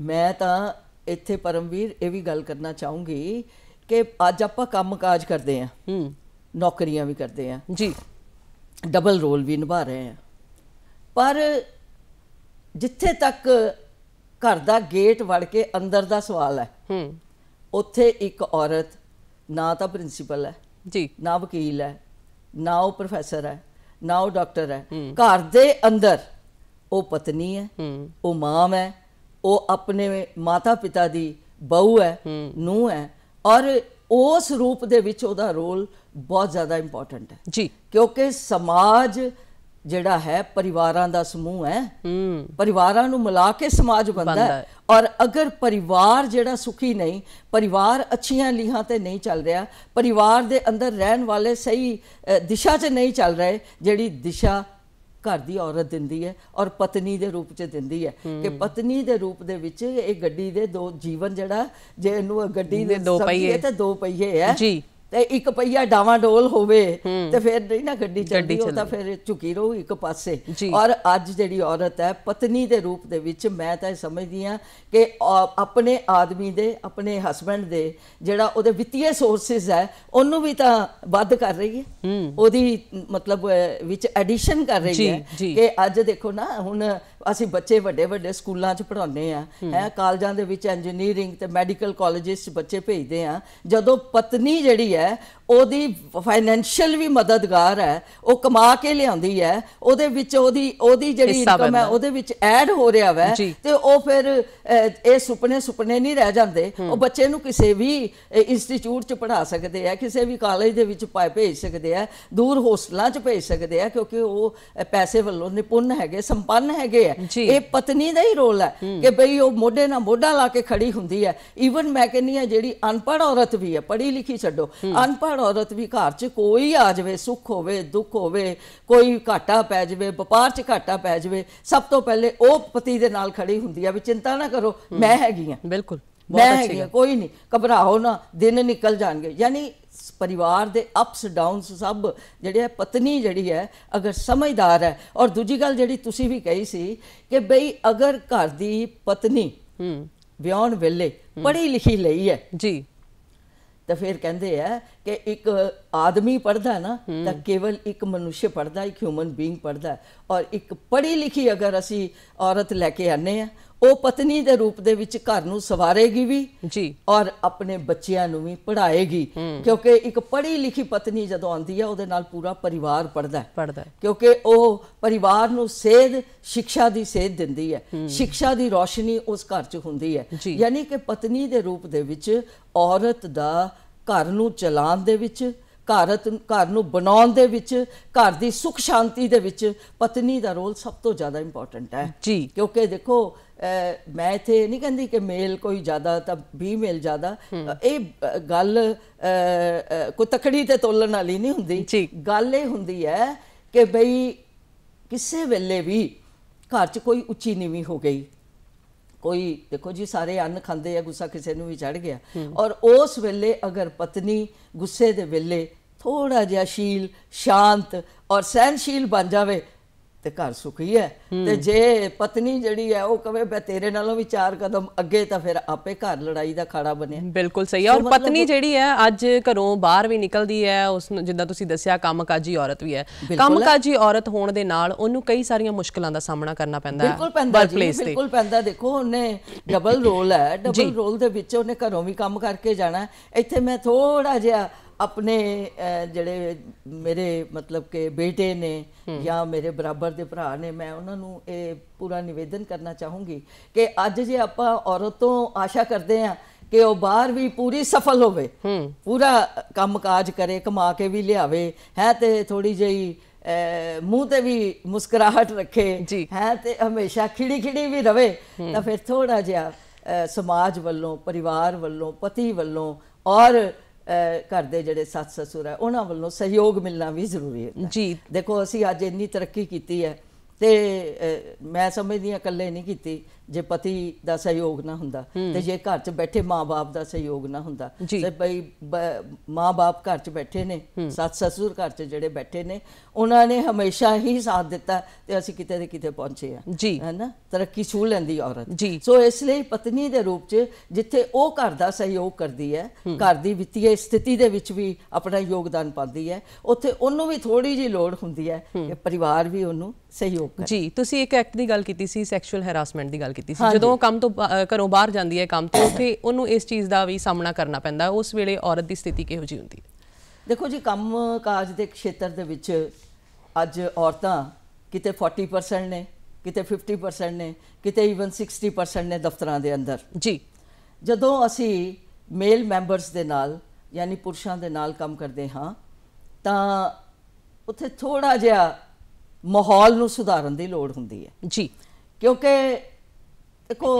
Speaker 2: ਮੈਂ ਤਾਂ ਇੱਥੇ ਪਰਮਵੀਰ ਇਹ ਵੀ ਗੱਲ ਕਰਨਾ ਚਾਹੂੰਗੀ ਕਿ ਅੱਜ ਆਪਾਂ ਕੰਮਕਾਜ ਕਰਦੇ ਆਂ ਹੂੰ ਨੌਕਰੀਆਂ ਵੀ ਕਰਦੇ ਆਂ ਜੀ ਡਬਲ ਰੋਲ ਵੀ ਨਿਭਾ ਰਹੇ ਆਂ ਪਰ ਜਿੱਥੇ ਤੱਕ ਘਰ ਦਾ ਗੇਟ ਵੜ ਕੇ ਅੰਦਰ ਦਾ ਸਵਾਲ ਹੈ ਹੂੰ ਉੱਥੇ ਇੱਕ ਔਰਤ ਨਾ ਤਾਂ ਪ੍ਰਿੰਸੀਪਲ ਹੈ ਜੀ ਨਾ ਵਕੀਲ ਹੈ ਨਾ ਉਹ ਪ੍ਰੋਫੈਸਰ ਹੈ ਨਾ ਉਹ ਡਾਕਟਰ ਹੈ ਘਰ ਦੇ ਅੰਦਰ ਉਹ ਪਤਨੀ ਹੈ ਉਹ ਮਾਂ ਹੈ ਉਹ ਆਪਣੇ ਮਾਤਾ ਪਿਤਾ ਦੀ ਬਹੂ ਹੈ ਨੂੰ ਹੈ ਔਰ ਉਸ ਰੂਪ ਦੇ ਵਿੱਚ ਉਹਦਾ ਰੋਲ ਬਹੁਤ ਜ਼ਿਆਦਾ ਇੰਪੋਰਟੈਂਟ ਹੈ ਜੀ ਕਿਉਂਕਿ ਸਮਾਜ ਜਿਹੜਾ ਹੈ ਪਰਿਵਾਰਾਂ ਦਾ ਸਮੂਹ ਹੈ ਹੂੰ ਪਰਿਵਾਰਾਂ ਨੂੰ ਮਿਲਾ ਕੇ ਸਮਾਜ ਬਣਦਾ ਹੈ ਔਰ ਅਗਰ ਪਰਿਵਾਰ ਜਿਹੜਾ ਸੁਖੀ ਨਹੀਂ ਪਰਿਵਾਰ ਅੱਛੀਆਂ ਲੀਹਾਂ ਤੇ ਨਹੀਂ ਚੱਲ ਰਿਹਾ ਪਰਿਵਾਰ ਦੇ ਅੰਦਰ ਰਹਿਣ ਵਾਲੇ ਸਹੀ ਦਿਸ਼ਾ 'ਚ ਨਹੀਂ ਚੱਲ ਰਹੇ ਜਿਹੜੀ ਦਿਸ਼ਾ ਘਰ ਦੀ ਔਰਤ ਦਿੰਦੀ ਹੈ ਔਰ ਪਤਨੀ ਦੇ ਰੂਪ 'ਚ ਦਿੰਦੀ ਹੈ ਕਿ ਪਤਨੀ ਦੇ ਰੂਪ ਦੇ ਵਿੱਚ ਇਹ ਗੱਡੀ ਦੇ ਦੋ ਜੀਵਨ ਜਿਹੜਾ ਜੇ ਇਹਨੂੰ ਗੱਡੀ ਦੇ ਦੋ ਪਹੀਏ ਤੇ ਦੋ ਪਹੀਏ ਹੈ ਜੀ ਤੇ ਇੱਕ ਪਈਆ ਡਾਵਾ ਡੋਲ ਹੋਵੇ ਤੇ ਫਿਰ ਨਹੀਂ ਨਾ ਗੱਡੀ ਚੱਲਦੀ ਉਹ ਤਾਂ ਫਿਰ ਝੁਕੀ ਰਹੂ ਇੱਕ ਪਾਸੇ ਔਰ ਅੱਜ ਜਿਹੜੀ ਔਰਤ ਹੈ ਪਤਨੀ ਦੇ ਰੂਪ ਦੇ ਵਿੱਚ ਮੈਂ ਤਾਂ ਇਹ ਸਮਝਦੀ ਆ ਕਿ ਆਪਣੇ ਆਦਮੀ ਦੇ ਆਪਣੇ ਹਸਬੰਡ ਦੇ ਜਿਹੜਾ ਉਹਦੇ ਵਿੱਤੀਏ ਸੋਰਸਸ ਹੈ ਉਹਨੂੰ ਵੀ ਤਾਂ ਵੱਧ ਕਰ ਰਹੀ ਹੈ ਉਹਦੀ ਮਤਲਬ ਵਿੱਚ ਐਡੀਸ਼ਨ ਕਰ ਰਹੀ ਹੈ ਕਿ ਅੱਜ ਦੇਖੋ ਨਾ ਹੁਣ ਅਸੀਂ ਬੱਚੇ ਵੱਡੇ ਵੱਡੇ ਸਕੂਲਾਂ 'ਚ ਪੜਾਉਂਦੇ ਆ ਹੈ ਕਾਲਜਾਂ ਦੇ ਵਿੱਚ ਇੰਜੀਨੀਅਰਿੰਗ ਤੇ ਮੈਡੀਕਲ ਕਾਲਜਸ 'ਚ ਬੱਚੇ ਭੇਜਦੇ ਆ ਜਦੋਂ ਪਤਨੀ ਜਿਹੜੀ ਹੈ ਉਹਦੀ ਫਾਈਨੈਂਸ਼ੀਅਲ ਵੀ ਮਦਦਗਾਰ ਹੈ ਉਹ ਕਮਾ ਕੇ ਲਿਆਉਂਦੀ ਹੈ ਉਹਦੇ ਵਿੱਚ ਉਹਦੀ ਉਹਦੀ ਜਿਹੜੀ ਇਨਕਮ ਹੈ ਉਹਦੇ ਵਿੱਚ ਐਡ ਹੋ ਰਿਹਾ ਵੈ ਤੇ ਉਹ ਫਿਰ ਇਹ ਸੁਪਨੇ ਸੁਪਨੇ ਨਹੀਂ ਰਹਿ ਜਾਂਦੇ ਉਹ ਬੱਚੇ ਨੂੰ ਕਿਸੇ ਵੀ ਇੰਸਟੀਚਿਊਟ 'ਚ ਪੜਾ ਸਕਦੇ ਆ ਕਿਸੇ ਵੀ ਕਾਲਜ ਦੇ ਵਿੱਚ ਭੇਜ ਸਕਦੇ ਆ ਦੂਰ ਹੋਸਟਲਾਂ 'ਚ ਭੇਜ ਸਕਦੇ ਆ ਕਿਉਂਕਿ ਉਹ ਪੈਸੇ ਵੱਲੋਂ ਨਿਪੁੰਨ ਹੈਗੇ ਸੰਪੰਨ ਹੈਗੇ ਆ ਇਹ ਪਤਨੀ ਦਾ ਹੀ ਰੋਲ ਹੈ ਕਿ ਭਈ ਉਹ ਮੋਢੇ ਨਾਲ ਮੋਢਾ ਲਾ ਕੇ ਖੜੀ ਹੁੰਦੀ ਹੈ ਈਵਨ ਮੈਂ ਕਹਿੰਨੀ ਆ ਜਿਹੜੀ ਅਨਪੜ ਔਰਤ ਵੀ ਹੈ ਪੜ੍ਹੀ ਲਿਖੀ ਛੱਡੋ ਅਨਪੜ ਔਰਤ ਵੀ ਘਰ 'ਚ ਕੋਈ ਆ ਜਾਵੇ ਸੁੱਖ ਹੋਵੇ ਦੁੱਖ ਹੋਵੇ ਕੋਈ ਘਾਟਾ ਪੈ ਜਾਵੇ ਵਪਾਰ 'ਚ ਘਾਟਾ ਪੈ ਜਾਵੇ ਸਭ ਤੋਂ ਪਹਿਲੇ ਉਹ ਪਤੀ ਦੇ ਨਾਲ ਖੜੀ ਹੁੰਦੀ ਆ ਵੀ ਚਿੰਤਾ ਨਾ ਕਰੋ ਮੈਂ ਹੈਗੀ ਆ ਬਿਲਕੁਲ ਮੈਂ ਹੈਗੀ ਕੋਈ ਨਹੀਂ ਘਬਰਾਓ ਨਾ ਦਿਨ ਨਿਕਲ ਜਾਣਗੇ ਯਾਨੀ ਪਰਿਵਾਰ ਦੇ ਅਪਸ ਡਾਊਨਸ ਸਭ ਜਿਹੜੇ ਹੈ ਪਤਨੀ ਜਿਹੜੀ ਹੈ ਅਗਰ ਸਮਝਦਾਰ ਹੈ ਔਰ ਦੂਜੀ ਗੱਲ ਜਿਹੜੀ ਤੁਸੀਂ ਵੀ ਕਹੀ ਸੀ ਕਿ ਬਈ ਅਗਰ ਘਰ ਦੀ ਪਤਨੀ ਹੂੰ ਵਿਆਹਣ ਵੇਲੇ ਪੜ੍ਹੀ ਲਿਖੀ ਲਈ ਹੈ ਜੀ ਤਾਂ ਫਿਰ ਕਹਿੰਦੇ ਆ ਕਿ ਇੱਕ ਆਦਮੀ ਪੜਦਾ ਨਾ ਤਾਂ ਕੇਵਲ ਇੱਕ ਮਨੁੱਖ ਪੜਦਾ ਇੱਕ ਹਿਊਮਨ ਬੀਇੰਗ ਪੜਦਾ ਔਰ ਇੱਕ ਪੜ੍ਹੀ ਲਿਖੀ ਅਗਰ ਅਸੀਂ ਔਰਤ ਲੈ ਕੇ ਆਨੇ ਆ ਉਹ ਪਤਨੀ ਦੇ ਰੂਪ ਦੇ ਵਿੱਚ ਘਰ ਨੂੰ ਸਵਾਰੇਗੀ ਵੀ ਜੀ ਔਰ ਆਪਣੇ ਬੱਚਿਆਂ ਨੂੰ ਵੀ ਪੜ੍ਹਾਏਗੀ ਕਿਉਂਕਿ ਇੱਕ ਪੜ੍ਹੀ ਲਿਖੀ ਪਤਨੀ ਜਦੋਂ ਆਉਂਦੀ ਹੈ ਉਹਦੇ ਨਾਲ ਪੂਰਾ ਪਰਿਵਾਰ ਪੜਦਾ ਹੈ ਪੜਦਾ ਹੈ ਕਿਉਂਕਿ ਉਹ ਪਰਿਵਾਰ ਨੂੰ ਸੇਧ ਸਿੱਖਿਆ ਦੀ ਸੇਧ ਦਿੰਦੀ ਹੈ ਸਿੱਖਿਆ ਦੀ ਰੋਸ਼ਨੀ ਉਸ ਘਰ 'ਚ ਹੁੰਦੀ ਹੈ ਯਾਨੀ ਕਿ ਪਤਨੀ ਦੇ ਰੂਪ ਦੇ ਵਿੱਚ ਔਰਤ ਦਾ ਘਰ ਨੂੰ ਚਲਾਉਣ ਦੇ ਵਿੱਚ ਘਰਤ ਘਰ ਨੂੰ ਬਣਾਉਣ ਦੇ ਵਿੱਚ ਘਰ ਦੀ ਸੁਖ ਸ਼ਾਂਤੀ ਦੇ ਵਿੱਚ ਪਤਨੀ ਦਾ ਰੋਲ ਸਭ ਤੋਂ ਜ਼ਿਆਦਾ ਇੰਪੋਰਟੈਂਟ ਹੈ ਜੀ ਕਿਉਂਕਿ ਦੇਖੋ ਮੈਂ ਤੇ ਨਹੀਂ ਕਹਿੰਦੀ ਕਿ ਮੇਲ ਕੋਈ ਜ਼ਿਆਦਾ ਤਾਂ ਮੇਲ ਜ਼ਿਆਦਾ ਇਹ ਗੱਲ ਕੋ ਤਕੜੀ ਤੇ ਤੋਲਣ ਵਾਲੀ ਨਹੀਂ ਹੁੰਦੀ ਗੱਲ ਇਹ ਹੁੰਦੀ ਹੈ ਕਿ ਬਈ ਕਿਸੇ ਵੇਲੇ ਵੀ ਘਰ 'ਚ ਕੋਈ ਉੱਚੀ ਨੀਵੀਂ ਹੋ ਗਈ ਕੋਈ ਦੇਖੋ ਜੀ ਸਾਰੇ ਅੰਨ ਖਾਂਦੇ ਆ ਗੁੱਸਾ ਕਿਸੇ ਨੂੰ ਵੀ ਚੜ ਗਿਆ ਔਰ ਉਸ ਵੇਲੇ ਅਗਰ ਪਤਨੀ ਗੁੱਸੇ ਦੇ ਵੇਲੇ ਥੋੜਾ ਜਿਹਾ ਸ਼ੀਲ ਸ਼ਾਂਤ ਔਰ ਸਹਿਨਸ਼ੀਲ ਬਣ ਜਾਵੇ ਤੇ ਘਰ ਸੁਖੀ ਹੈ ਤੇ ਜੇ ਪਤਨੀ ਜਿਹੜੀ ਹੈ ਉਹ ਕਵੇ ਮੈਂ ਤੇਰੇ ਨਾਲੋਂ ਵੀ ਚਾਰ ਕਦਮ ਅੱਗੇ ਤਾਂ ਫਿਰ
Speaker 1: ਆਪੇ ਘਰ ਲੜਾਈ ਦਾ ਖਾੜਾ ਬਣਿਆ ਬਿਲਕੁਲ ਸਹੀ ਹੈ ਔਰ ਪਤਨੀ ਜਿਹੜੀ ਹੈ ਅੱਜ ਘਰੋਂ ਬਾਹਰ ਵੀ ਨਿਕਲਦੀ ਹੈ ਉਸ ਜਿੱਦਾਂ ਤੁਸੀਂ ਦੱਸਿਆ ਕੰਮਕਾਜੀ ਔਰਤ ਵੀ ਹੈ ਕੰਮਕਾਜੀ ਔਰਤ ਹੋਣ ਦੇ ਨਾਲ ਉਹਨੂੰ ਕਈ ਸਾਰੀਆਂ ਮੁਸ਼ਕਲਾਂ ਦਾ ਸਾਹਮਣਾ ਕਰਨਾ ਪੈਂਦਾ ਹੈ ਬਿਲਕੁਲ ਪੈਂਦਾ ਜੀ ਬਿਲਕੁਲ
Speaker 2: ਪੈਂਦਾ ਦੇਖੋ ਉਹਨੇ ਡਬਲ ਰੋਲ ਹੈ ਡਬਲ ਰੋਲ ਦੇ ਵਿੱਚ ਉਹਨੇ ਘਰੋਂ ਵੀ ਕੰਮ ਕਰਕੇ ਜਾਣਾ ਇੱਥੇ ਮੈਂ ਥੋੜਾ ਜਿਹਾ ਆਪਣੇ ਜਿਹੜੇ ਮੇਰੇ ਮਤਲਬ ਕਿ ਬੇਟੇ ਨੇ ਜਾਂ ਮੇਰੇ ਬਰਾਬਰ ਦੇ ਭਰਾ ਨੇ ਮੈਂ ਉਹਨਾਂ ਨੂੰ ਇਹ ਪੂਰਾ ਨਿਵੇਦਨ ਕਰਨਾ ਚਾਹੂੰਗੀ ਕਿ ਅੱਜ ਜੇ ਆਪਾਂ ਔਰਤੋਂ ਆਸ਼ਾ ਕਰਦੇ ਆਂ ਕਿ ਉਹ ਬਾਹਰ ਵੀ ਪੂਰੀ ਸਫਲ ਹੋਵੇ ਪੂਰਾ ਕੰਮਕਾਜ ਕਰੇ ਕਮਾ ਕੇ ਵੀ ਲਿਆਵੇ ਹੈ ਤੇ ਥੋੜੀ ਜਿਹੀ ਮੂੰਹ ਤੇ ਵੀ ਮੁਸਕਰਾਹਟ ਰੱਖੇ ਹੈ ਤੇ ਹਮੇਸ਼ਾ ਖਿੜੀ ਖਿੜੀ ਵੀ ਰਵੇ ਤਾਂ ਫਿਰ ਥੋੜਾ ਜਿਹਾ ਸਮਾਜ ਵੱਲੋਂ ਪਰਿਵਾਰ ਵੱਲੋਂ ਪਤੀ ਵੱਲੋਂ ਔਰ ਘਰ ਦੇ ਜਿਹੜੇ ਸੱਸ ਸਸੁਰ ਹੈ ਉਹਨਾਂ ਵੱਲੋਂ ਸਹਿਯੋਗ ਮਿਲਣਾ ਵੀ ਜ਼ਰੂਰੀ ਹੈ ਜੀ ਦੇਖੋ ਅਸੀਂ ਅੱਜ ਇੰਨੀ ਤਰੱਕੀ ਕੀਤੀ ਹੈ ਤੇ ਮੈਂ ਸਮਝਦੀ ਹਾਂ ਇਕੱਲੇ ਨਹੀਂ ਕੀਤੀ ਜੇ ਪਤੀ ਦਾ ਸਹਿਯੋਗ ਨਾ ਹੁੰਦਾ ਤੇ ਜੇ ਘਰ 'ਚ ਬੈਠੇ ਮਾਪੇ ਦਾ ਸਹਿਯੋਗ ਨਾ ਹੁੰਦਾ ਤੇ ਬਈ ਮਾਪੇ ਘਰ 'ਚ ਬੈਠੇ ਨੇ ਸੱਸ ਸਸੁਰ ਘਰ 'ਚ ਜਿਹੜੇ ਬੈਠੇ ਨੇ ਉਹਨਾਂ ਨੇ ਹਮੇਸ਼ਾ ਹੀ ਸਾਥ ਦਿੱਤਾ ਤੇ ਅਸੀਂ ਕਿਤੇ ਦੇ ਕਿਤੇ ਪਹੁੰਚੇ ਆ ਹੈਨਾ ਤਰੱਕੀ ਛੂ ਲੈਂਦੀ ਔਰਤ ਸੋ ਇਸ ਲਈ ਪਤਨੀ ਦੇ ਰੂਪ 'ਚ ਜਿੱਥੇ ਉਹ ਘਰ ਦਾ ਸਹਿਯੋਗ ਕਰਦੀ ਹੈ ਘਰ ਦੀ ਵਿੱਤੀ ਸਥਿਤੀ ਦੇ ਵਿੱਚ ਵੀ ਆਪਣਾ ਯੋਗਦਾਨ ਪਾਉਂਦੀ ਹੈ ਉੱਥੇ ਉਹਨੂੰ ਵੀ ਥੋੜੀ ਜੀ ਲੋੜ ਹੁੰਦੀ ਹੈ ਕਿ ਪਰਿਵਾਰ ਵੀ ਉਹਨੂੰ ਸਹਿਯੋਗ ਕਰੇ ਜੀ
Speaker 1: ਤੁਸੀਂ ਇੱਕ ਐਕਟ ਦੀ ਗੱਲ ਕੀਤੀ ਸੀ ਸੈਕਸ਼ੂਅਲ ਹੈਰਾਸਮੈਂਟ ਦੀ ਗੱਲ ਕੀਤੀ ਸੀ ਜਦੋਂ ਕੰਮ ਤੋਂ ਘਰੋਂ ਬਾਹਰ ਜਾਂਦੀ ਹੈ ਕੰਮ ਤੋਂ ਉੱਥੇ ਉਹਨੂੰ ਇਸ ਚੀਜ਼ ਦਾ ਵੀ ਸਾਹਮਣਾ ਕਰਨਾ ਪੈਂਦਾ ਉਸ ਵੇਲੇ ਔਰਤ ਦੀ ਸਥਿਤੀ ਕਿਹੋ ਜੀ ਹੁੰਦੀ ਹੈ
Speaker 2: ਦੇਖੋ ਜੀ ਕੰਮ ਕਾਜ ਦੇ ਖੇਤਰ ਦੇ ਵਿੱਚ ਅੱਜ ਔਰਤਾਂ ਕਿਤੇ 40% ਨੇ ਕਿਤੇ 50% ਨੇ ਕਿਤੇ ਈਵਨ 60% ਨੇ ਦਫ਼ਤਰਾਂ ਦੇ ਅੰਦਰ ਜੀ ਜਦੋਂ ਅਸੀਂ ਮੇਲ ਮੈਂਬਰਸ ਦੇ ਨਾਲ ਯਾਨੀ ਪੁਰਸ਼ਾਂ ਦੇ ਨਾਲ ਕੰਮ ਕਰਦੇ ਹਾਂ ਤਾਂ ਉੱਥੇ ਥੋੜਾ ਜਿਹਾ ਮਾਹੌਲ ਨੂੰ ਸੁਧਾਰਨ ਦੀ ਲੋੜ ਹੁੰਦੀ ਹੈ ਜੀ ਕਿਉਂਕਿ ਦੇਖੋ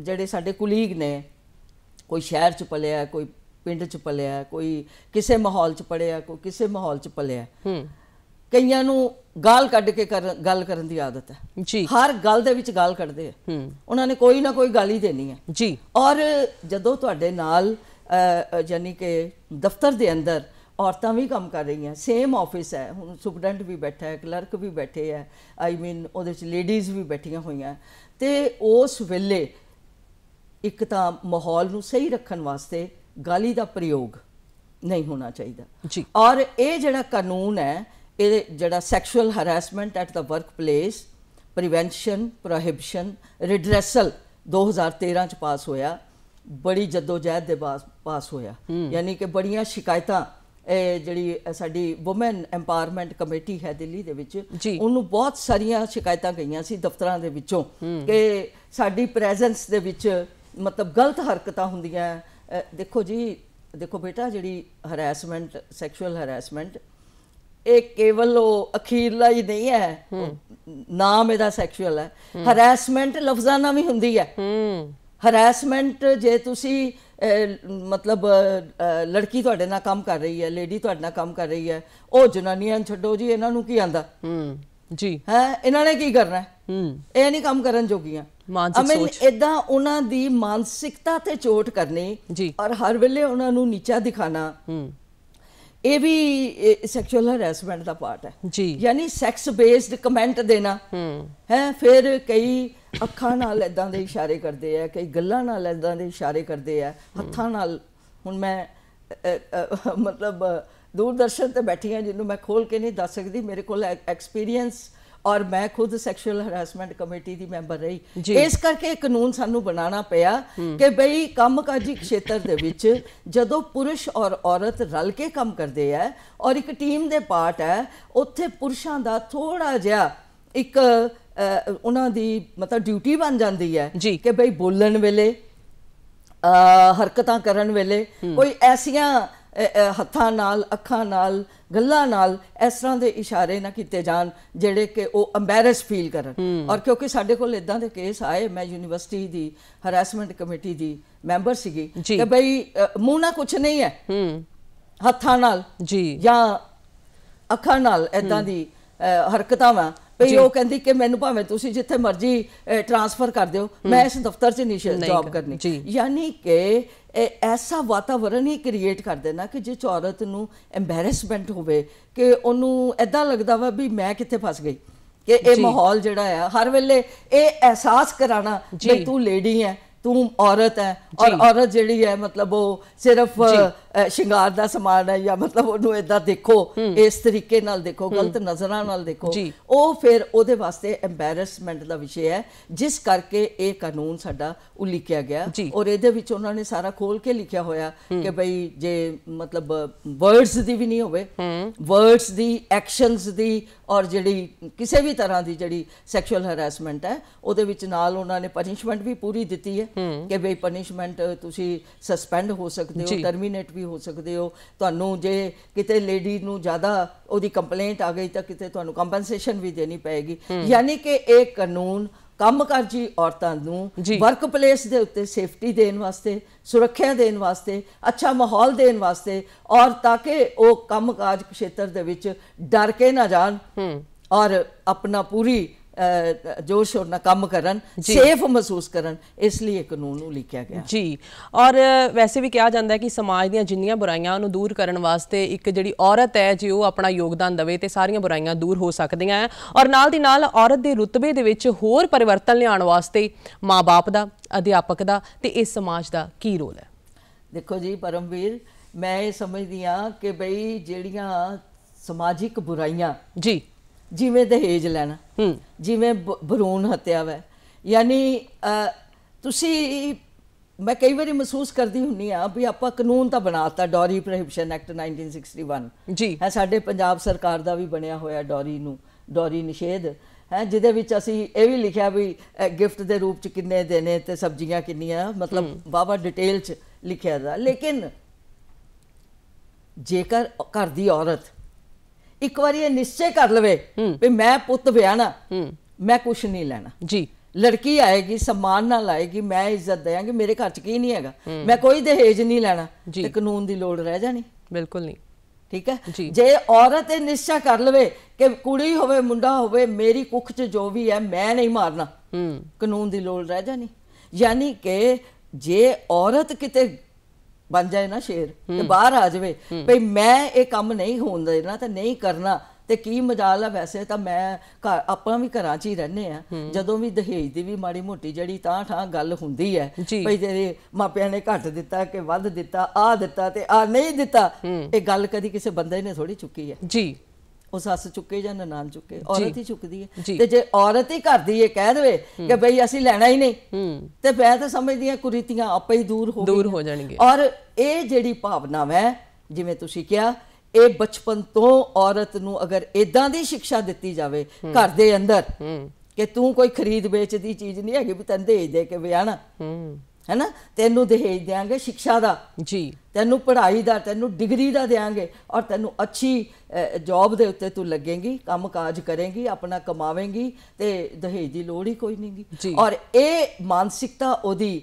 Speaker 2: ਜਿਹੜੇ ਸਾਡੇ ਕੁਲੀਗ ਨੇ ਕੋਈ ਸ਼ਹਿਰ ਚ ਪਲਿਆ ਕੋਈ ਪਿੰਡ ਚ ਪਲਿਆ ਕੋਈ ਕਿਸੇ ਮਾਹੌਲ ਚ ਪੜਿਆ ਕੋਈ ਕਿਸੇ ਮਾਹੌਲ ਚ ਪਲਿਆ ਹੂੰ ਕਈਆਂ ਨੂੰ ਗਾਲ ਕੱਢ ਕੇ ਗੱਲ ਕਰਨ ਦੀ ਆਦਤ ਹੈ ਜੀ ਹਰ ਗੱਲ ਦੇ ਵਿੱਚ ਗਾਲ ਕੱਢਦੇ ਹੂੰ ਉਹਨਾਂ ਨੇ ਕੋਈ ਨਾ ਕੋਈ ਗਾਲੀ ਦੇਣੀ ਹੈ ਜੀ ਔਰ ਜਦੋਂ ਤੁਹਾਡੇ ਨਾਲ ਜਾਨੀ ਕਿ ਦਫ਼ਤਰ ਦੇ ਅੰਦਰ ਔਰਤਾਂ ਵੀ ਕੰਮ ਕਰ ਰਹੀਆਂ ਸੇਮ ਆਫਿਸ ਹੈ ਹੁਣ ਸੁਪਰਡੈਂਟ ਵੀ ਬੈਠਾ ਹੈ ਕਲਰਕ ਵੀ ਬੈਠੇ ਹੈ ਆਈ ਮੀਨ ਉਹਦੇ ਵਿੱਚ ਲੇਡੀਜ਼ ਵੀ ਬੈਠੀਆਂ ਹੋਈਆਂ ਤੇ ਉਸ ਵੇਲੇ ਇੱਕ ਤਾਂ ਮਾਹੌਲ ਨੂੰ ਸਹੀ ਰੱਖਣ ਵਾਸਤੇ ਗਾਲੀ ਦਾ ਪ੍ਰਯੋਗ ਨਹੀਂ ਹੋਣਾ ਚਾਹੀਦਾ ਜੀ ਔਰ ਇਹ ਜਿਹੜਾ ਕਾਨੂੰਨ ਹੈ ਇਹ ਜਿਹੜਾ sexual harassment at the workplace prevention prohibition redressal 2013 ਚ ਪਾਸ ਹੋਇਆ ਬੜੀ ਜਦੋਜਹਿਦ ਦੇ ਬਾਅਦ ਪਾਸ ਹੋਇਆ ਯਾਨੀ ਕਿ ਬੜੀਆਂ ਸ਼ਿਕਾਇਤਾਂ ਜਿਹੜੀ ਸਾਡੀ ਔਮਨ ਐਮਪਾਵਰਮੈਂਟ ਕਮੇਟੀ ਹੈ ਦਿੱਲੀ ਦੇ ਵਿੱਚ ਉਹਨੂੰ ਬਹੁਤ ਸਾਰੀਆਂ ਸ਼ਿਕਾਇਤਾਂ ਗਈਆਂ ਸੀ ਦਫ਼ਤਰਾਂ ਦੇ ਵਿੱਚੋਂ ਕਿ ਸਾਡੀ ਪ੍ਰੈਜ਼ੈਂਸ ਦੇ ਵਿੱਚ ਮਤਲਬ ਗਲਤ ਹਰਕਤਾਂ ਹੁੰਦੀਆਂ ਦੇਖੋ ਜੀ ਦੇਖੋ ਬੇਟਾ ਜਿਹੜੀ ਹਰਾਸਮੈਂਟ ਸੈਕਸ਼ੂਅਲ ਹਰਾਸਮੈਂਟ ਇਹ ਕੇਵਲ ਉਹ ਅਖੀਰਲਾ ਹੀ ਨਹੀਂ ਹੈ ਨਾਮ ਇਹਦਾ ਸੈਕਸ਼ੂਅਲ ਹੈ ਹਰਾਸਮੈਂਟ ਲਫ਼ਜ਼ਾਂ ਨਾਲ ਵੀ ਹੁੰਦੀ ਹੈ ਹਰਾਸਮੈਂਟ ਜੇ ਤੁਸੀਂ ਮਤਲਬ ਲੜਕੀ ਤੁਹਾਡੇ ਨਾਲ ਕੰਮ ਕਰ ਰਹੀ ਹੈ ਲੇਡੀ ਤੁਹਾਡੇ ਨਾਲ ਕੰਮ ਕਰ ਰਹੀ ਹੈ ਉਹ ਜਨਾਨੀਆਂ ਛੱਡੋ ਜੀ ਇਹਨਾਂ ਨੂੰ ਕੀ ਆਂਦਾ ਹੂੰ ਜੀ ਹੈ ਇਹਨਾਂ ਨੇ ਕੀ ਕਰਨਾ ਹੈ ਹੂੰ ਇਹ ਨਹੀਂ ਕੰਮ ਕਰਨ ਜੋਗੀਆਂ ਮਾਨਸਿਕ ਸੋਚ ਇਦਾਂ ਉਹਨਾਂ ਦੀ ਮਾਨਸਿਕਤਾ ਤੇ ਚੋਟ ਕਰਨੀ ਜੀ ਔਰ ਹਰ ਵੇਲੇ ਉਹਨਾਂ ਨੂੰ ਨੀਚਾ ਦਿਖਾਣਾ ਹੂੰ ਇਹ ਵੀ ਸੈਕਸ਼ੂਅਲ ਹਰੈਸਮੈਂਟ ਦਾ ਪਾਰਟ ਹੈ ਜੀ ਯਾਨੀ ਸੈਕਸ ਬੇਸਡ ਕਮੈਂਟ ਦੇਣਾ ਹੂੰ ਹੈ ਫਿਰ ਕਈ ਅੱਖਾਂ ਨਾਲ ਇਦਾਂ ਦੇ ਇਸ਼ਾਰੇ ਕਰਦੇ ਆ ਕਈ ਗੱਲਾਂ ਨਾਲ ਇਦਾਂ ਦੇ ਇਸ਼ਾਰੇ ਕਰਦੇ ਆ ਹੱਥਾਂ ਨਾਲ ਹੁਣ ਮੈਂ ਮਤਲਬ ਦੂਰਦਰਸ਼ਨ ਤੇ ਬੈਠੀ ਆ ਜਿਹਨੂੰ ਮੈਂ ਖੋਲ ਕੇ ਨਹੀਂ ਦੱਸ ਸਕਦੀ ਮੇਰੇ ਕੋਲ ਐਕਸਪੀਰੀਅੰਸ ਔਰ ਮੈਂ ਖੁਦ ਸੈਕਸ਼ੂਅਲ ਹਰਾਸਮੈਂਟ ਕਮੇਟੀ ਦੀ ਮੈਂਬਰ ਰਹੀ ਇਸ ਕਰਕੇ ਕਾਨੂੰਨ ਸਾਨੂੰ ਬਣਾਉਣਾ ਪਿਆ ਕਿ ਬਈ ਕੰਮਕਾਜੀ ਖੇਤਰ ਦੇ ਵਿੱਚ ਜਦੋਂ ਪੁਰਸ਼ ਔਰ ਔਰਤ ਰਲ ਕੇ ਕੰਮ ਕਰਦੇ ਆ ਔਰ ਇੱਕ ਟੀਮ ਦੇ ਪਾਰਟ ਹੈ ਉੱਥੇ ਪੁਰਸ਼ਾਂ ਦਾ ਥੋੜਾ ਜਿਹਾ ਇੱਕ ਉਹਨਾਂ ਦੀ ਮਤਲਬ ਡਿਊਟੀ ਬਣ ਜਾਂਦੀ ਹੈ ਕਿ ਭਈ ਬੋਲਣ ਵੇਲੇ ਹਰਕਤਾਂ ਕਰਨ ਵੇਲੇ ਕੋਈ ਐਸੀਆਂ ਹੱਥਾਂ ਨਾਲ ਅੱਖਾਂ ਨਾਲ ਗੱਲਾਂ ਨਾਲ ਇਸ ਤਰ੍ਹਾਂ ਦੇ ਇਸ਼ਾਰੇ ਨਾ ਕੀਤੇ ਜਾਣ ਜਿਹੜੇ ਕਿ ਉਹ ਅੰਬੈਰਸ ਫੀਲ ਕਰਨ ਔਰ ਕਿਉਂਕਿ ਸਾਡੇ ਕੋਲ ਇਦਾਂ ਦੇ ਕੇਸ ਆਏ ਮੈਂ ਯੂਨੀਵਰਸਿਟੀ ਦੀ ਹਰਾਸਮੈਂਟ ਕਮੇਟੀ ਦੀ ਮੈਂਬਰ ਸੀਗੀ ਕਿ ਭਈ ਮੂੰਹ ਨਾਲ ਕੁਝ ਨਹੀਂ ਹੈ ਹੱਥਾਂ ਨਾਲ ਜੀ ਜਾਂ ਅੱਖਾਂ ਨਾਲ ਇਦਾਂ ਦੀ ਹਰਕਤਾਂ ਵਾਂ ਭਈ ਉਹ ਕਹਿੰਦੀ ਕਿ ਮੈਨੂੰ ਭਾਵੇਂ ਤੁਸੀਂ ਜਿੱਥੇ ਮਰਜ਼ੀ ਟਰਾਂਸਫਰ ਕਰ ਦਿਓ ਮੈਂ ਇਸ ਦਫ਼ਤਰ 'ਚ ਨਹੀਂ ਜੌਬ ਕਰਨੀ ਯਾਨੀ ਕਿ ਐਸਾ ਵਾਤਾਵਰਣ ਹੀ ਕ੍ਰੀਏਟ ਕਰ ਦੇਣਾ ਕਿ ਜਿਸ ਔਰਤ ਨੂੰ ਐਮਬੈਰੈਸਮੈਂਟ ਹੋਵੇ ਕਿ ਉਹਨੂੰ ਐਦਾਂ ਲੱਗਦਾ ਵਾ ਵੀ ਮੈਂ ਕਿੱਥੇ ਫਸ ਗਈ ਕਿ ਇਹ ਮਾਹੌਲ ਜਿਹੜਾ ਆ ਹਰ ਵੇਲੇ ਇਹ ਅਹਿਸਾਸ ਕਰਾਣਾ ਕਿ ਤੂੰ ਲੇਡੀ ਐ ਤੂੰ ਔਰਤ ਹੈ ਔਰ ਔਰਤ ਜਿਹੜੀ ਹੈ ਮਤਲਬ ਉਹ ਸਿਰਫ ਸ਼ਿੰਗਾਰ ਦਾ ਸਮਾਨ ਹੈ ਜਾਂ ਮਤਲਬ ਉਹਨੂੰ ਇਦਾਂ ਦੇਖੋ ਇਸ ਤਰੀਕੇ ਨਾਲ ਦੇਖੋ ਗਲਤ ਨਜ਼ਰਾਂ ਨਾਲ ਦੇਖੋ ਉਹ ਫਿਰ ਉਹਦੇ ਵਾਸਤੇ ਐਮਬੈਰਸਮੈਂਟ ਦਾ ਵਿਸ਼ੇ ਹੈ ਜਿਸ ਕਰਕੇ ਇਹ ਕਾਨੂੰਨ ਸਾਡਾ ਉਲੀਕਿਆ ਗਿਆ ਔਰ ਇਹਦੇ ਵਿੱਚ ਉਹਨਾਂ ਨੇ ਸਾਰਾ ਖੋਲ ਕੇ ਲਿਖਿਆ ਹੋਇਆ ਕਿ ਭਈ ਜੇ ਮਤਲਬ ਵਰਡਸ ਦੀ ਵੀ ਨਹੀਂ ਹੋਵੇ ਵਰਡਸ ਦੀ ਐਕਸ਼ਨਸ ਦੀ ਔਰ ਜਿਹੜੀ ਕਿਸੇ ਵੀ ਤਰ੍ਹਾਂ ਦੀ ਜਿਹੜੀ ਸੈਕਸ਼ੂਅਲ ਹਰਾਸਮੈਂਟ ਹੈ ਉਹਦੇ ਵਿੱਚ ਨਾਲ ਉਹਨਾਂ ਨੇ ਪਨਿਸ਼ਮੈਂਟ ਵੀ ਪੂਰੀ ਦਿੱਤੀ ਹੈ ਕਿ ਬਈ ਪਨਿਸ਼ਮੈਂਟ ਤੁਸੀਂ ਸਸਪੈਂਡ ਹੋ ਸਕਦੇ ਹੋ ਟਰਮੀਨੇਟ ਵੀ ਹੋ ਸਕਦੇ ਹੋ ਤੁਹਾਨੂੰ ਜੇ ਕਿਤੇ ਲੇਡੀ ਨੂੰ ਜ਼ਿਆਦਾ ਉਹਦੀ ਕੰਪਲੇਂਟ ਆ ਗਈ ਤਾਂ ਕਿਤੇ ਤੁਹਾਨੂੰ ਕੰਪਨਸੇਸ਼ਨ ਵੀ ਦੇਣੀ ਪਏਗੀ ਯਾਨੀ ਕਿ ਇਹ ਕਾਨੂੰਨ ਕੰਮਕਾਜੀ ਔਰਤਾਂ ਨੂੰ ਵਰਕ ਪਲੇਸ ਦੇ ਉੱਤੇ ਸੇਫਟੀ ਦੇਣ ਵਾਸਤੇ ਸੁਰੱਖਿਆ ਦੇਣ ਵਾਸਤੇ ਅੱਛਾ ਮਾਹੌਲ ਦੇਣ ਵਾਸਤੇ ਔਰ ਤਾਂ ਕਿ ਉਹ ਕੰਮਕਾਜ ਖੇਤਰ ਦੇ ਵਿੱਚ ਡਰ ਕੇ ਨਾ ਜਾਣ ਔਰ ਆਪਣਾ ਪੂਰੀ
Speaker 1: ਜੋਸ਼ ਹੋਰ ਨਾ ਕੰਮ ਕਰਨ ਸੇਫ ਮਹਿਸੂਸ ਕਰਨ ਇਸ ਲਈ ਕਾਨੂੰਨ ਕਾਨੂੰਨ ਲਿਖਿਆ ਗਿਆ ਜੀ ਔਰ ਵੈਸੇ ਵੀ ਕਿਹਾ ਜਾਂਦਾ ਹੈ ਕਿ ਸਮਾਜ ਦੀਆਂ ਜਿੰਨੀਆਂ ਬੁਰਾਈਆਂ ਉਹਨੂੰ ਦੂਰ ਕਰਨ ਵਾਸਤੇ ਇੱਕ ਜਿਹੜੀ ਔਰਤ ਹੈ ਜੇ ਉਹ ਆਪਣਾ ਯੋਗਦਾਨ ਦਵੇ ਤੇ ਸਾਰੀਆਂ ਬੁਰਾਈਆਂ ਦੂਰ ਹੋ ਸਕਦੀਆਂ ਹੈ ਔਰ ਨਾਲ ਦੀ ਨਾਲ ਔਰਤ ਦੇ ਰੁਤਬੇ ਦੇ ਵਿੱਚ ਹੋਰ ਪਰਿਵਰਤਨ ਲਿਆਉਣ ਵਾਸਤੇ ਮਾਪੇ ਦਾ ਅਧਿਆਪਕ ਦਾ ਤੇ ਇਸ ਸਮਾਜ ਦਾ ਕੀ ਰੋਲ ਹੈ
Speaker 2: ਦੇਖੋ ਜੀ ਪਰਮਵੀਰ ਮੈਂ ਇਹ ਸਮਝਦੀ ਆ ਕਿ ਬਈ ਜਿਹੜੀਆਂ ਸਮਾਜਿਕ ਬੁਰਾਈਆਂ ਜੀ ਜਿਵੇਂ ਦਹੇਜ ਲੈਣਾ ਜਿਵੇਂ ਭਰੂਣ ਹੱਤਿਆ ਵੈ ਯਾਨੀ ਤੁਸੀਂ ਮੈਂ ਕਈ ਵਾਰੀ ਮਹਿਸੂਸ ਕਰਦੀ ਹੁੰਨੀ ਆ ਵੀ ਆਪਾਂ ਕਾਨੂੰਨ ਤਾਂ ਬਣਾਤਾ ਡੋਰੀ ਪ੍ਰੋਹਿਬਿਸ਼ਨ ਐਕਟ 1961 ਜੀ ਹੈ ਸਾਡੇ ਪੰਜਾਬ ਸਰਕਾਰ ਦਾ ਵੀ ਬਣਿਆ ਹੋਇਆ ਡੋਰੀ ਨੂੰ ਡੋਰੀ ਨਿਸ਼ੇਧ ਹੈ ਜਿਹਦੇ ਵਿੱਚ ਅਸੀਂ ਇਹ ਵੀ ਲਿਖਿਆ ਵੀ ਗਿਫਟ ਦੇ ਰੂਪ ਚ ਕਿੰਨੇ ਦੇਣੇ ਤੇ ਸਬਜ਼ੀਆਂ ਕਿੰਨੀਆਂ ਮਤਲਬ ਵਾਵਾ ਡਿਟੇਲ ਚ ਲਿਖਿਆ ਦਾ ਲੇਕਿਨ ਜੇਕਰ ਘਰ ਦੀ ਔਰਤ ਇੱਕ ਵਾਰੀ ਇਹ ਨਿਸ਼ਚੈ ਕਰ ਲਵੇ ਵੀ ਮੈਂ ਪੁੱਤ ਵਿਆਹਣਾ ਮੈਂ ਕੁਝ ਨਹੀਂ ਲੈਣਾ ਜੀ ਲੜਕੀ ਆਏਗੀ ਸਨਮਾਨ ਨਾਲ ਆਏਗੀ ਮੈਂ ਇੱਜ਼ਤ ਦੇਵਾਂਗੀ ਮੇਰੇ ਘਰ ਚ ਕੀ ਨਹੀਂ ਹੈਗਾ ਮੈਂ ਕੋਈ ਦਹੇਜ ਨਹੀਂ ਲੈਣਾ ਤੇ ਕਾਨੂੰਨ ਦੀ ਲੋੜ ਰਹਿ ਜਾਣੀ ਬਿਲਕੁਲ ਨਹੀਂ ਠੀਕ ਹੈ ਜੇ ਔਰਤ ਇਹ ਨਿਸ਼ਚੈ ਕਰ ਲਵੇ ਕਿ ਕੁੜੀ ਹੋਵੇ ਮੁੰਡਾ ਹੋਵੇ ਮੇਰੀ ਕੁੱਖ 'ਚ ਜੋ ਵੀ ਹੈ ਮੈਂ ਨਹੀਂ ਮਾਰਨਾ ਕਾਨੂੰਨ ਦੀ ਲੋੜ ਰਹਿ ਜਾਣੀ ਯਾਨੀ ਕਿ ਜੇ ਔਰਤ ਕਿਤੇ ਬਣ ਜਾਏ ਨਾ ਸ਼ੇਰ ਤੇ ਬਾਹਰ ਆ ਜਾਵੇ ਭਈ ਮੈਂ ਇਹ ਕੰਮ ਨਹੀਂ ਹੋਣ ਦੇਣਾ ਤੇ ਨਹੀਂ ਕਰਨਾ ਤੇ ਕੀ ਮਜਾਲ ਆ ਵੈਸੇ ਤਾਂ ਮੈਂ ਘਰ ਆਪਾਂ ਵੀ ਘਰਾਂ 'ਚ ਹੀ ਰਹਿੰਦੇ ਆ ਜਦੋਂ ਵੀ ਦਹੇਜ ਦੀ ਵੀ ਮਾੜੀ ਮੋਟੀ ਜਿਹੜੀ ਤਾਂ ਠਾਂ ਗੱਲ ਹੁੰਦੀ ਹੈ ਭਈ ਤੇਰੇ ਮਾਪਿਆਂ ਨੇ ਘੱਟ ਦਿੱਤਾ ਕਿ ਵੱਧ ਦਿੱਤਾ ਆ ਦਿੱਤਾ ਤੇ ਆ ਨਹੀਂ ਦਿੱਤਾ ਇਹ ਗੱਲ ਕਦੀ ਕਿਸੇ ਬੰਦੇ ਨੇ ਥੋੜੀ ਚੁੱਕੀ ਹੈ ਜੀ ਉਹ ਸੱਸ ਚੁੱਕੇ ਜਾਂ ਨਨਾਣ ਚੁੱਕੇ ਔਰਤ ਹੀ ਚੁੱਕਦੀ ਹੈ ਤੇ ਜੇ ਔਰਤ ਹੀ ਕਰਦੀ ਹੈ ਕਹਿ ਦੇਵੇ ਕਿ ਬਈ ਅਸੀਂ ਲੈਣਾ ਹੀ ਨਹੀਂ ਤੇ ਮੈਂ ਤਾਂ ਸਮਝਦੀ ਆ ਕੁਰੀਤੀਆਂ ਆਪੇ ਹੀ ਦੂਰ ਹੋ ਦੂਰ ਹੋ ਜਾਣਗੇ ਔਰ ਇਹ ਜਿਹੜੀ ਭਾਵਨਾ ਹੈ ਜਿਵੇਂ ਤੁਸੀਂ ਕਿਹਾ ਇਹ ਬਚਪਨ ਤੋਂ ਔਰਤ ਨੂੰ ਅਗਰ ਇਦਾਂ ਦੀ ਸਿੱਖਿਆ ਦਿੱਤੀ ਜਾਵੇ ਘਰ ਦੇ ਅੰਦਰ ਕਿ ਤੂੰ ਕੋਈ ਖਰੀਦ ਵੇਚ ਦੀ ਚੀਜ਼ ਨਹੀਂ ਹੈਗੀ ਵੀ ਤੈਨੂੰ ਦੇ ਦੇ ਕੇ ਵਿਆਹਣਾ ਹੈ ਨਾ ਤੈਨੂੰ ਦਹੇਜ ਦੇਾਂਗੇ ਸਿੱਖਿਆ ਦਾ ਜੀ ਤੈਨੂੰ ਪੜ੍ਹਾਈ ਦਾ ਤੈਨੂੰ ਡਿਗਰੀ ਦਾ ਦੇਾਂਗੇ ਔਰ ਤੈਨੂੰ ਅੱਛੀ ਜੌਬ ਦੇ ਉੱਤੇ ਤੂੰ ਲੱਗੇਂਗੀ ਕੰਮਕਾਜ ਕਰੇਂਗੀ ਆਪਣਾ ਕਮਾਵੇਂਗੀ ਤੇ ਦਹੇਜ ਦੀ ਲੋੜ ਹੀ ਕੋਈ ਨਹੀਂਗੀ ਔਰ ਇਹ ਮਾਨਸਿਕਤਾ ਉਹਦੀ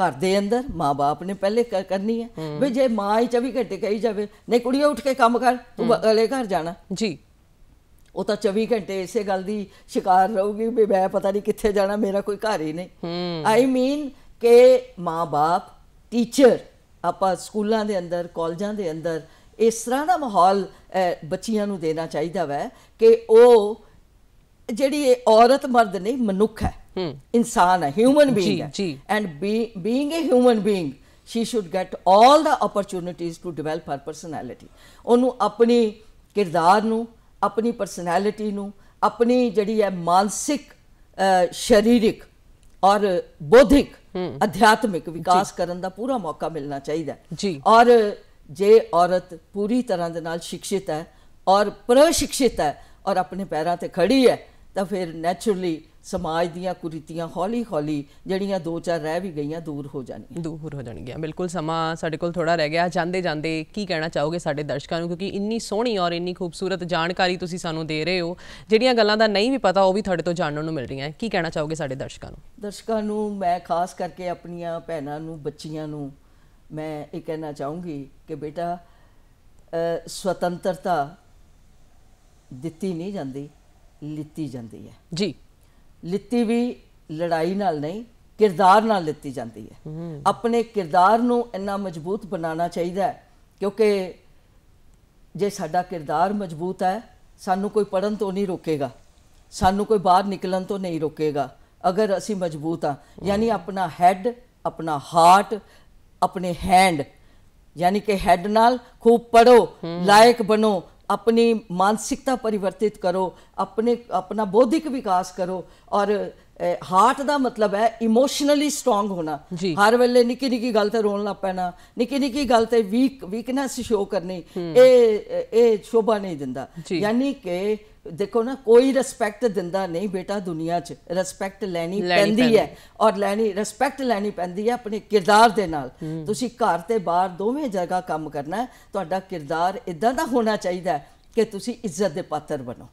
Speaker 2: ਘਰ ਦੇ ਅੰਦਰ ਮਾਪੇ ਨੇ ਪਹਿਲੇ ਕਰਨੀ ਹੈ ਵੀ ਜੇ ਮਾਂ ਹੀ 24 ਘੰਟੇ ਕਹੀ ਜਾਵੇ ਨਹੀਂ ਕੁੜੀਆਂ ਉੱਠ ਕੇ ਕੰਮ ਕਰ ਤੂੰ ਅਗਲੇ ਘਰ ਜਾਣਾ ਜੀ ਉਹ ਤਾਂ 24 ਘੰਟੇ ਇਸੇ ਗੱਲ ਦੀ ਸ਼ਿਕਾਰ ਰਹੂਗੀ ਵੀ ਮੈਂ ਪਤਾ ਨਹੀਂ ਕਿੱਥੇ ਜਾਣਾ ਮੇਰਾ ਕੋਈ ਘਰ ਹੀ ਨਹੀਂ ਆਈ ਮੀਨ ਕਿ ਮਾਪੇ ਟੀਚਰ ਆਪਾਂ ਸਕੂਲਾਂ ਦੇ ਅੰਦਰ ਕਾਲਜਾਂ ਦੇ ਅੰਦਰ ਇਸ ਤਰ੍ਹਾਂ ਦਾ ਮਾਹੌਲ ਬੱਚੀਆਂ ਨੂੰ ਦੇਣਾ ਚਾਹੀਦਾ ਵੈ ਕਿ ਉਹ ਜਿਹੜੀ ਔਰਤ ਮਰਦ ਨਹੀਂ ਮਨੁੱਖ ਹੈ ਇਨਸਾਨ ਹੈ ਹਿਊਮਨ ਬੀਇੰਗ ਹੈ and being a human being she should get 올 the opportunities to develop her personality ਉਹਨੂੰ ਆਪਣੀ ਕਿਰਦਾਰ ਨੂੰ ਆਪਣੀ ਪਰਸਨੈਲਿਟੀ ਨੂੰ ਆਪਣੀ ਜਿਹੜੀ ਹੈ ਮਾਨਸਿਕ ਸਰੀਰਿਕ ਔਰ ਬੋਧਿਕ ਅਧਿਆਤਮਿਕ ਵਿਕਾਸ ਕਰਨ ਦਾ ਪੂਰਾ ਮੌਕਾ ਮਿਲਣਾ ਚਾਹੀਦਾ ਜੀ ਔਰ ਜੇ ਔਰਤ ਪੂਰੀ ਤਰ੍ਹਾਂ ਦੇ ਨਾਲ ਸਿੱਖਿਅਤ ਹੈ ਔਰ ਪ੍ਰਸ਼ਿਕਸ਼ਿਤ ਹੈ ਔਰ ਆਪਣੇ ਪੈਰਾਂ ਤੇ ਖੜੀ ਹੈ ਤਾਂ ਫਿਰ ਨੇਚਰਲੀ ਸਮਾਜ ਦੀਆਂ ਕੁਰੀਤੀਆਂ ਹੌਲੀ-ਹੌਲੀ ਜਿਹੜੀਆਂ ਦੋ ਚਾਰ ਰਹਿ ਵੀ ਗਈਆਂ ਦੂਰ ਹੋ ਜਾਣਗੀਆਂ
Speaker 1: ਦੂਰ ਹੋ ਜਾਣਗੀਆਂ ਬਿਲਕੁਲ ਸਮਾਂ ਸਾਡੇ ਕੋਲ ਥੋੜਾ ਰਹਿ ਗਿਆ ਜਾਂਦੇ ਜਾਂਦੇ ਕੀ ਕਹਿਣਾ ਚਾਹੋਗੇ ਸਾਡੇ ਦਰਸ਼ਕਾਂ ਨੂੰ ਕਿਉਂਕਿ ਇੰਨੀ ਸੋਹਣੀ ਔਰ ਇੰਨੀ ਖੂਬਸੂਰਤ ਜਾਣਕਾਰੀ ਤੁਸੀਂ ਸਾਨੂੰ ਦੇ ਰਹੇ ਹੋ ਜਿਹੜੀਆਂ ਗੱਲਾਂ ਦਾ ਨਹੀਂ ਵੀ ਪਤਾ ਉਹ ਵੀ ਤੁਹਾਡੇ ਤੋਂ ਜਾਣਨ ਨੂੰ ਮਿਲ ਰਹੀਆਂ ਕੀ ਕਹਿਣਾ ਚਾਹੋਗੇ ਸਾਡੇ ਦਰਸ਼ਕਾਂ ਨੂੰ
Speaker 2: ਦਰਸ਼ਕਾਂ ਨੂੰ ਮੈਂ ਖਾਸ ਕਰਕੇ ਆਪਣੀਆਂ ਭੈਣਾਂ ਨੂੰ ਬੱਚੀਆਂ ਨੂੰ ਮੈਂ ਇਹ ਕਹਿਣਾ ਚਾਹੂੰਗੀ ਕਿ ਬੇਟਾ ਸੁਤੰਤਰਤਾ ਦਿੱਤੀ ਨਹੀਂ ਜਾਂਦੀ ਲਿੱਤੀ ਜਾਂਦੀ ਹੈ ਜੀ ਲਿੱਤੀ ਵੀ ਲੜਾਈ ਨਾਲ ਨਹੀਂ ਕਿਰਦਾਰ ਨਾਲ ਲਿੱਤੀ ਜਾਂਦੀ ਹੈ ਆਪਣੇ ਕਿਰਦਾਰ ਨੂੰ ਇੰਨਾ ਮਜ਼ਬੂਤ ਬਣਾਉਣਾ ਚਾਹੀਦਾ ਹੈ ਕਿਉਂਕਿ ਜੇ ਸਾਡਾ ਕਿਰਦਾਰ ਮਜ਼ਬੂਤ ਹੈ ਸਾਨੂੰ ਕੋਈ ਪੜਨ ਤੋਂ ਨਹੀਂ ਰੋਕੇਗਾ ਸਾਨੂੰ ਕੋਈ ਬਾਹਰ ਨਿਕਲਣ ਤੋਂ ਨਹੀਂ ਰੋਕੇਗਾ ਅਗਰ ਅਸੀਂ ਮਜ਼ਬੂਤ ਆ ਯਾਨੀ ਆਪਣਾ ਹੈਡ ਆਪਣਾ ਹਾਰਟ ਆਪਣੇ ਹੈਂਡ ਯਾਨੀ ਕਿ ਹੈਡ ਨਾਲ ਖੂਬ ਪੜੋ ਲਾਇਕ ਬਣੋ ਆਪਣੀ ਮਾਨਸਿਕਤਾ ਪਰਿਵਰਤਿਤ ਕਰੋ ਆਪਣੇ ਆਪਣਾ ਬੌਧਿਕ ਵਿਕਾਸ ਕਰੋ ਔਰ ਹਾਰਟ ਦਾ ਮਤਲਬ ਹੈ ਇਮੋਸ਼ਨਲੀ ਸਟਰੋਂਗ ਹੋਣਾ ਹਰ ਵੇਲੇ ਨਿੱਕੀ ਨਿੱਕੀ ਗੱਲ ਤੇ ਰੋਣ ਲੱਗ ਪੈਣਾ ਨਿੱਕੀ ਨਿੱਕੀ ਗੱਲ ਤੇ ਵੀਕ ਵੀਕਨੈਸ ਸ਼ੋ ਕਰਨੀ ਇਹ ਇਹ ਸ਼ੋਭਾ ਨਹੀਂ ਦਿੰਦਾ ਯਾਨੀ ਕਿ ਦੇਖੋ ਨਾ ਕੋਈ ਰਿਸਪੈਕਟ ਦਿੰਦਾ ਨਹੀਂ ਬੇਟਾ ਦੁਨੀਆ 'ਚ ਰਿਸਪੈਕਟ ਲੈਣੀ ਪੈਂਦੀ ਹੈ ਔਰ ਲੈਣੀ ਰਿਸਪੈਕਟ ਲੈਣੀ ਪੈਂਦੀ ਹੈ ਆਪਣੇ ਕਿਰਦਾਰ ਦੇ ਨਾਲ ਤੁਸੀਂ ਘਰ ਤੇ ਬਾਹਰ ਦੋਵੇਂ ਜਗ੍ਹਾ ਕੰਮ ਕਰਨਾ ਹੈ ਤੁਹਾਡਾ ਕਿਰਦਾਰ ਇਦਾਂ ਦਾ ਹੋਣਾ ਚਾਹੀਦਾ ਹੈ ਕਿ ਤੁਸੀਂ ਇੱਜ਼ਤ ਦੇ ਪਾਤਰ ਬਣੋ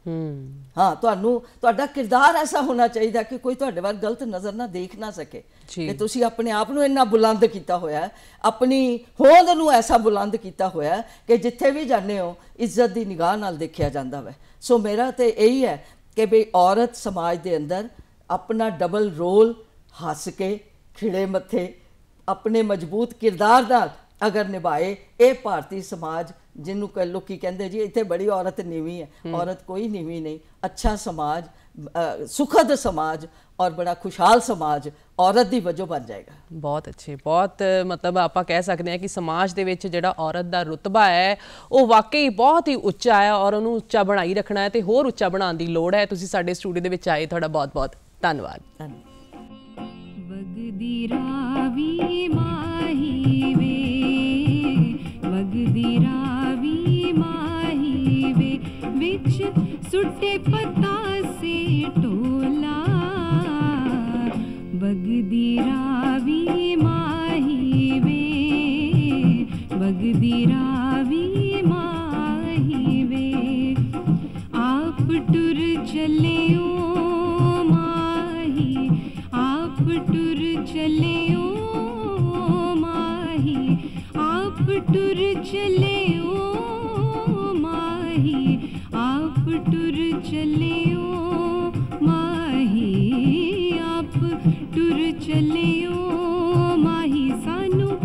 Speaker 2: ਹਾਂ ਤੁਹਾਨੂੰ ਤੁਹਾਡਾ ਕਿਰਦਾਰ ਐਸਾ ਹੋਣਾ ਚਾਹੀਦਾ ਕਿ ਕੋਈ ਤੁਹਾਡੇ ਵੱਲ ਗਲਤ ਨਜ਼ਰ ਨਾ ਦੇਖ ਨਾ ਸਕੇ ਕਿ ਤੁਸੀਂ ਆਪਣੇ ਆਪ ਨੂੰ ਇੰਨਾ ਬੁਲੰਦ ਕੀਤਾ ਹੋਇਆ ਆਪਣੀ ਹੋਂਦ ਨੂੰ ਐਸਾ ਬੁਲੰਦ ਕੀਤਾ ਹੋਇਆ ਕਿ ਜਿੱਥੇ ਵੀ ਜਾਂਦੇ ਹੋ ਇੱਜ਼ਤ ਦੀ ਨਿਗਾਹ ਨਾਲ ਦੇਖਿਆ ਜਾਂਦਾ ਵੈ ਸੋ ਮੇਰਾ ਤੇ ਇਹੀ ਹੈ ਕਿ ਵੀ ਔਰਤ ਸਮਾਜ ਦੇ ਅੰਦਰ ਆਪਣਾ ਡਬਲ ਰੋਲ ਹੱਸ ਕੇ ਖਿੜੇ ਮੱਥੇ ਆਪਣੇ ਮਜ਼ਬੂਤ ਕਿਰਦਾਰ ਨਾਲ ਅਗਰ ਨਿਭਾਏ ਇਹ ਭਾਰਤੀ ਸਮਾਜ ਜਿਹਨੂੰ ਕਹ ਲੋਕੀ ਕਹਿੰਦੇ ਜੀ ਇੱਥੇ ਬੜੀ ਔਰਤ ਨੀਵੀਂ ਹੈ ਔਰਤ ਕੋਈ ਨੀਵੀਂ ਨਹੀਂ ਅੱਛਾ ਸਮਾਜ ਸੁਖਦ ਸਮਾਜ ਔਰ ਬੜਾ ਖੁਸ਼ਹਾਲ ਸਮਾਜ ਔਰਤ ਦੀ ਵਜੋਂ ਬਣ ਜਾਏਗਾ ਬਹੁਤ ਅੱਛੇ
Speaker 1: ਬਹੁਤ ਮਤਲਬ ਆਪਾਂ ਕਹਿ ਸਕਦੇ ਹਾਂ ਕਿ ਸਮਾਜ ਦੇ ਵਿੱਚ ਜਿਹੜਾ ਔਰਤ ਦਾ ਰੁਤਬਾ ਹੈ ਉਹ ਵਾਕਈ ਬਹੁਤ ਹੀ ਉੱਚਾ ਹੈ ਔਰ ਉਹਨੂੰ ਉੱਚਾ ਬਣਾਈ ਰੱਖਣਾ ਹੈ ਤੇ ਹੋਰ ਉੱਚਾ ਬਣਾਉਣ ਦੀ ਲੋੜ ਹੈ ਤੁਸੀਂ ਸਾਡੇ ਸਟੂਡੀਓ ਦੇ ਵਿੱਚ ਆਏ ਤੁਹਾਡਾ ਬਹੁਤ-ਬਹੁਤ ਧੰਨਵਾਦ ਵਗਦੀ ਬਗਦੀ ਰਾਵੀ ਮਾਹੀ
Speaker 3: ਵੇ अगदिरावी माही वे बिच सुटे पता से टोला बगदिरावी माही वे बगदिरावी माही वे आप टुर चले ओ माही आप टुर चले ਚਲਿਓ ਮਾਹੀ ਆਪ ਟੁਰ ਮਾਹੀ ਆਪ ਟੁਰ ਮਾਹੀ ਸਾਨੂੰ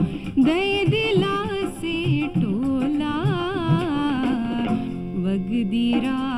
Speaker 3: ਦਿਲਾ ਸੇ ਟੋਲਾ ਵਗਦੀ ਰਾ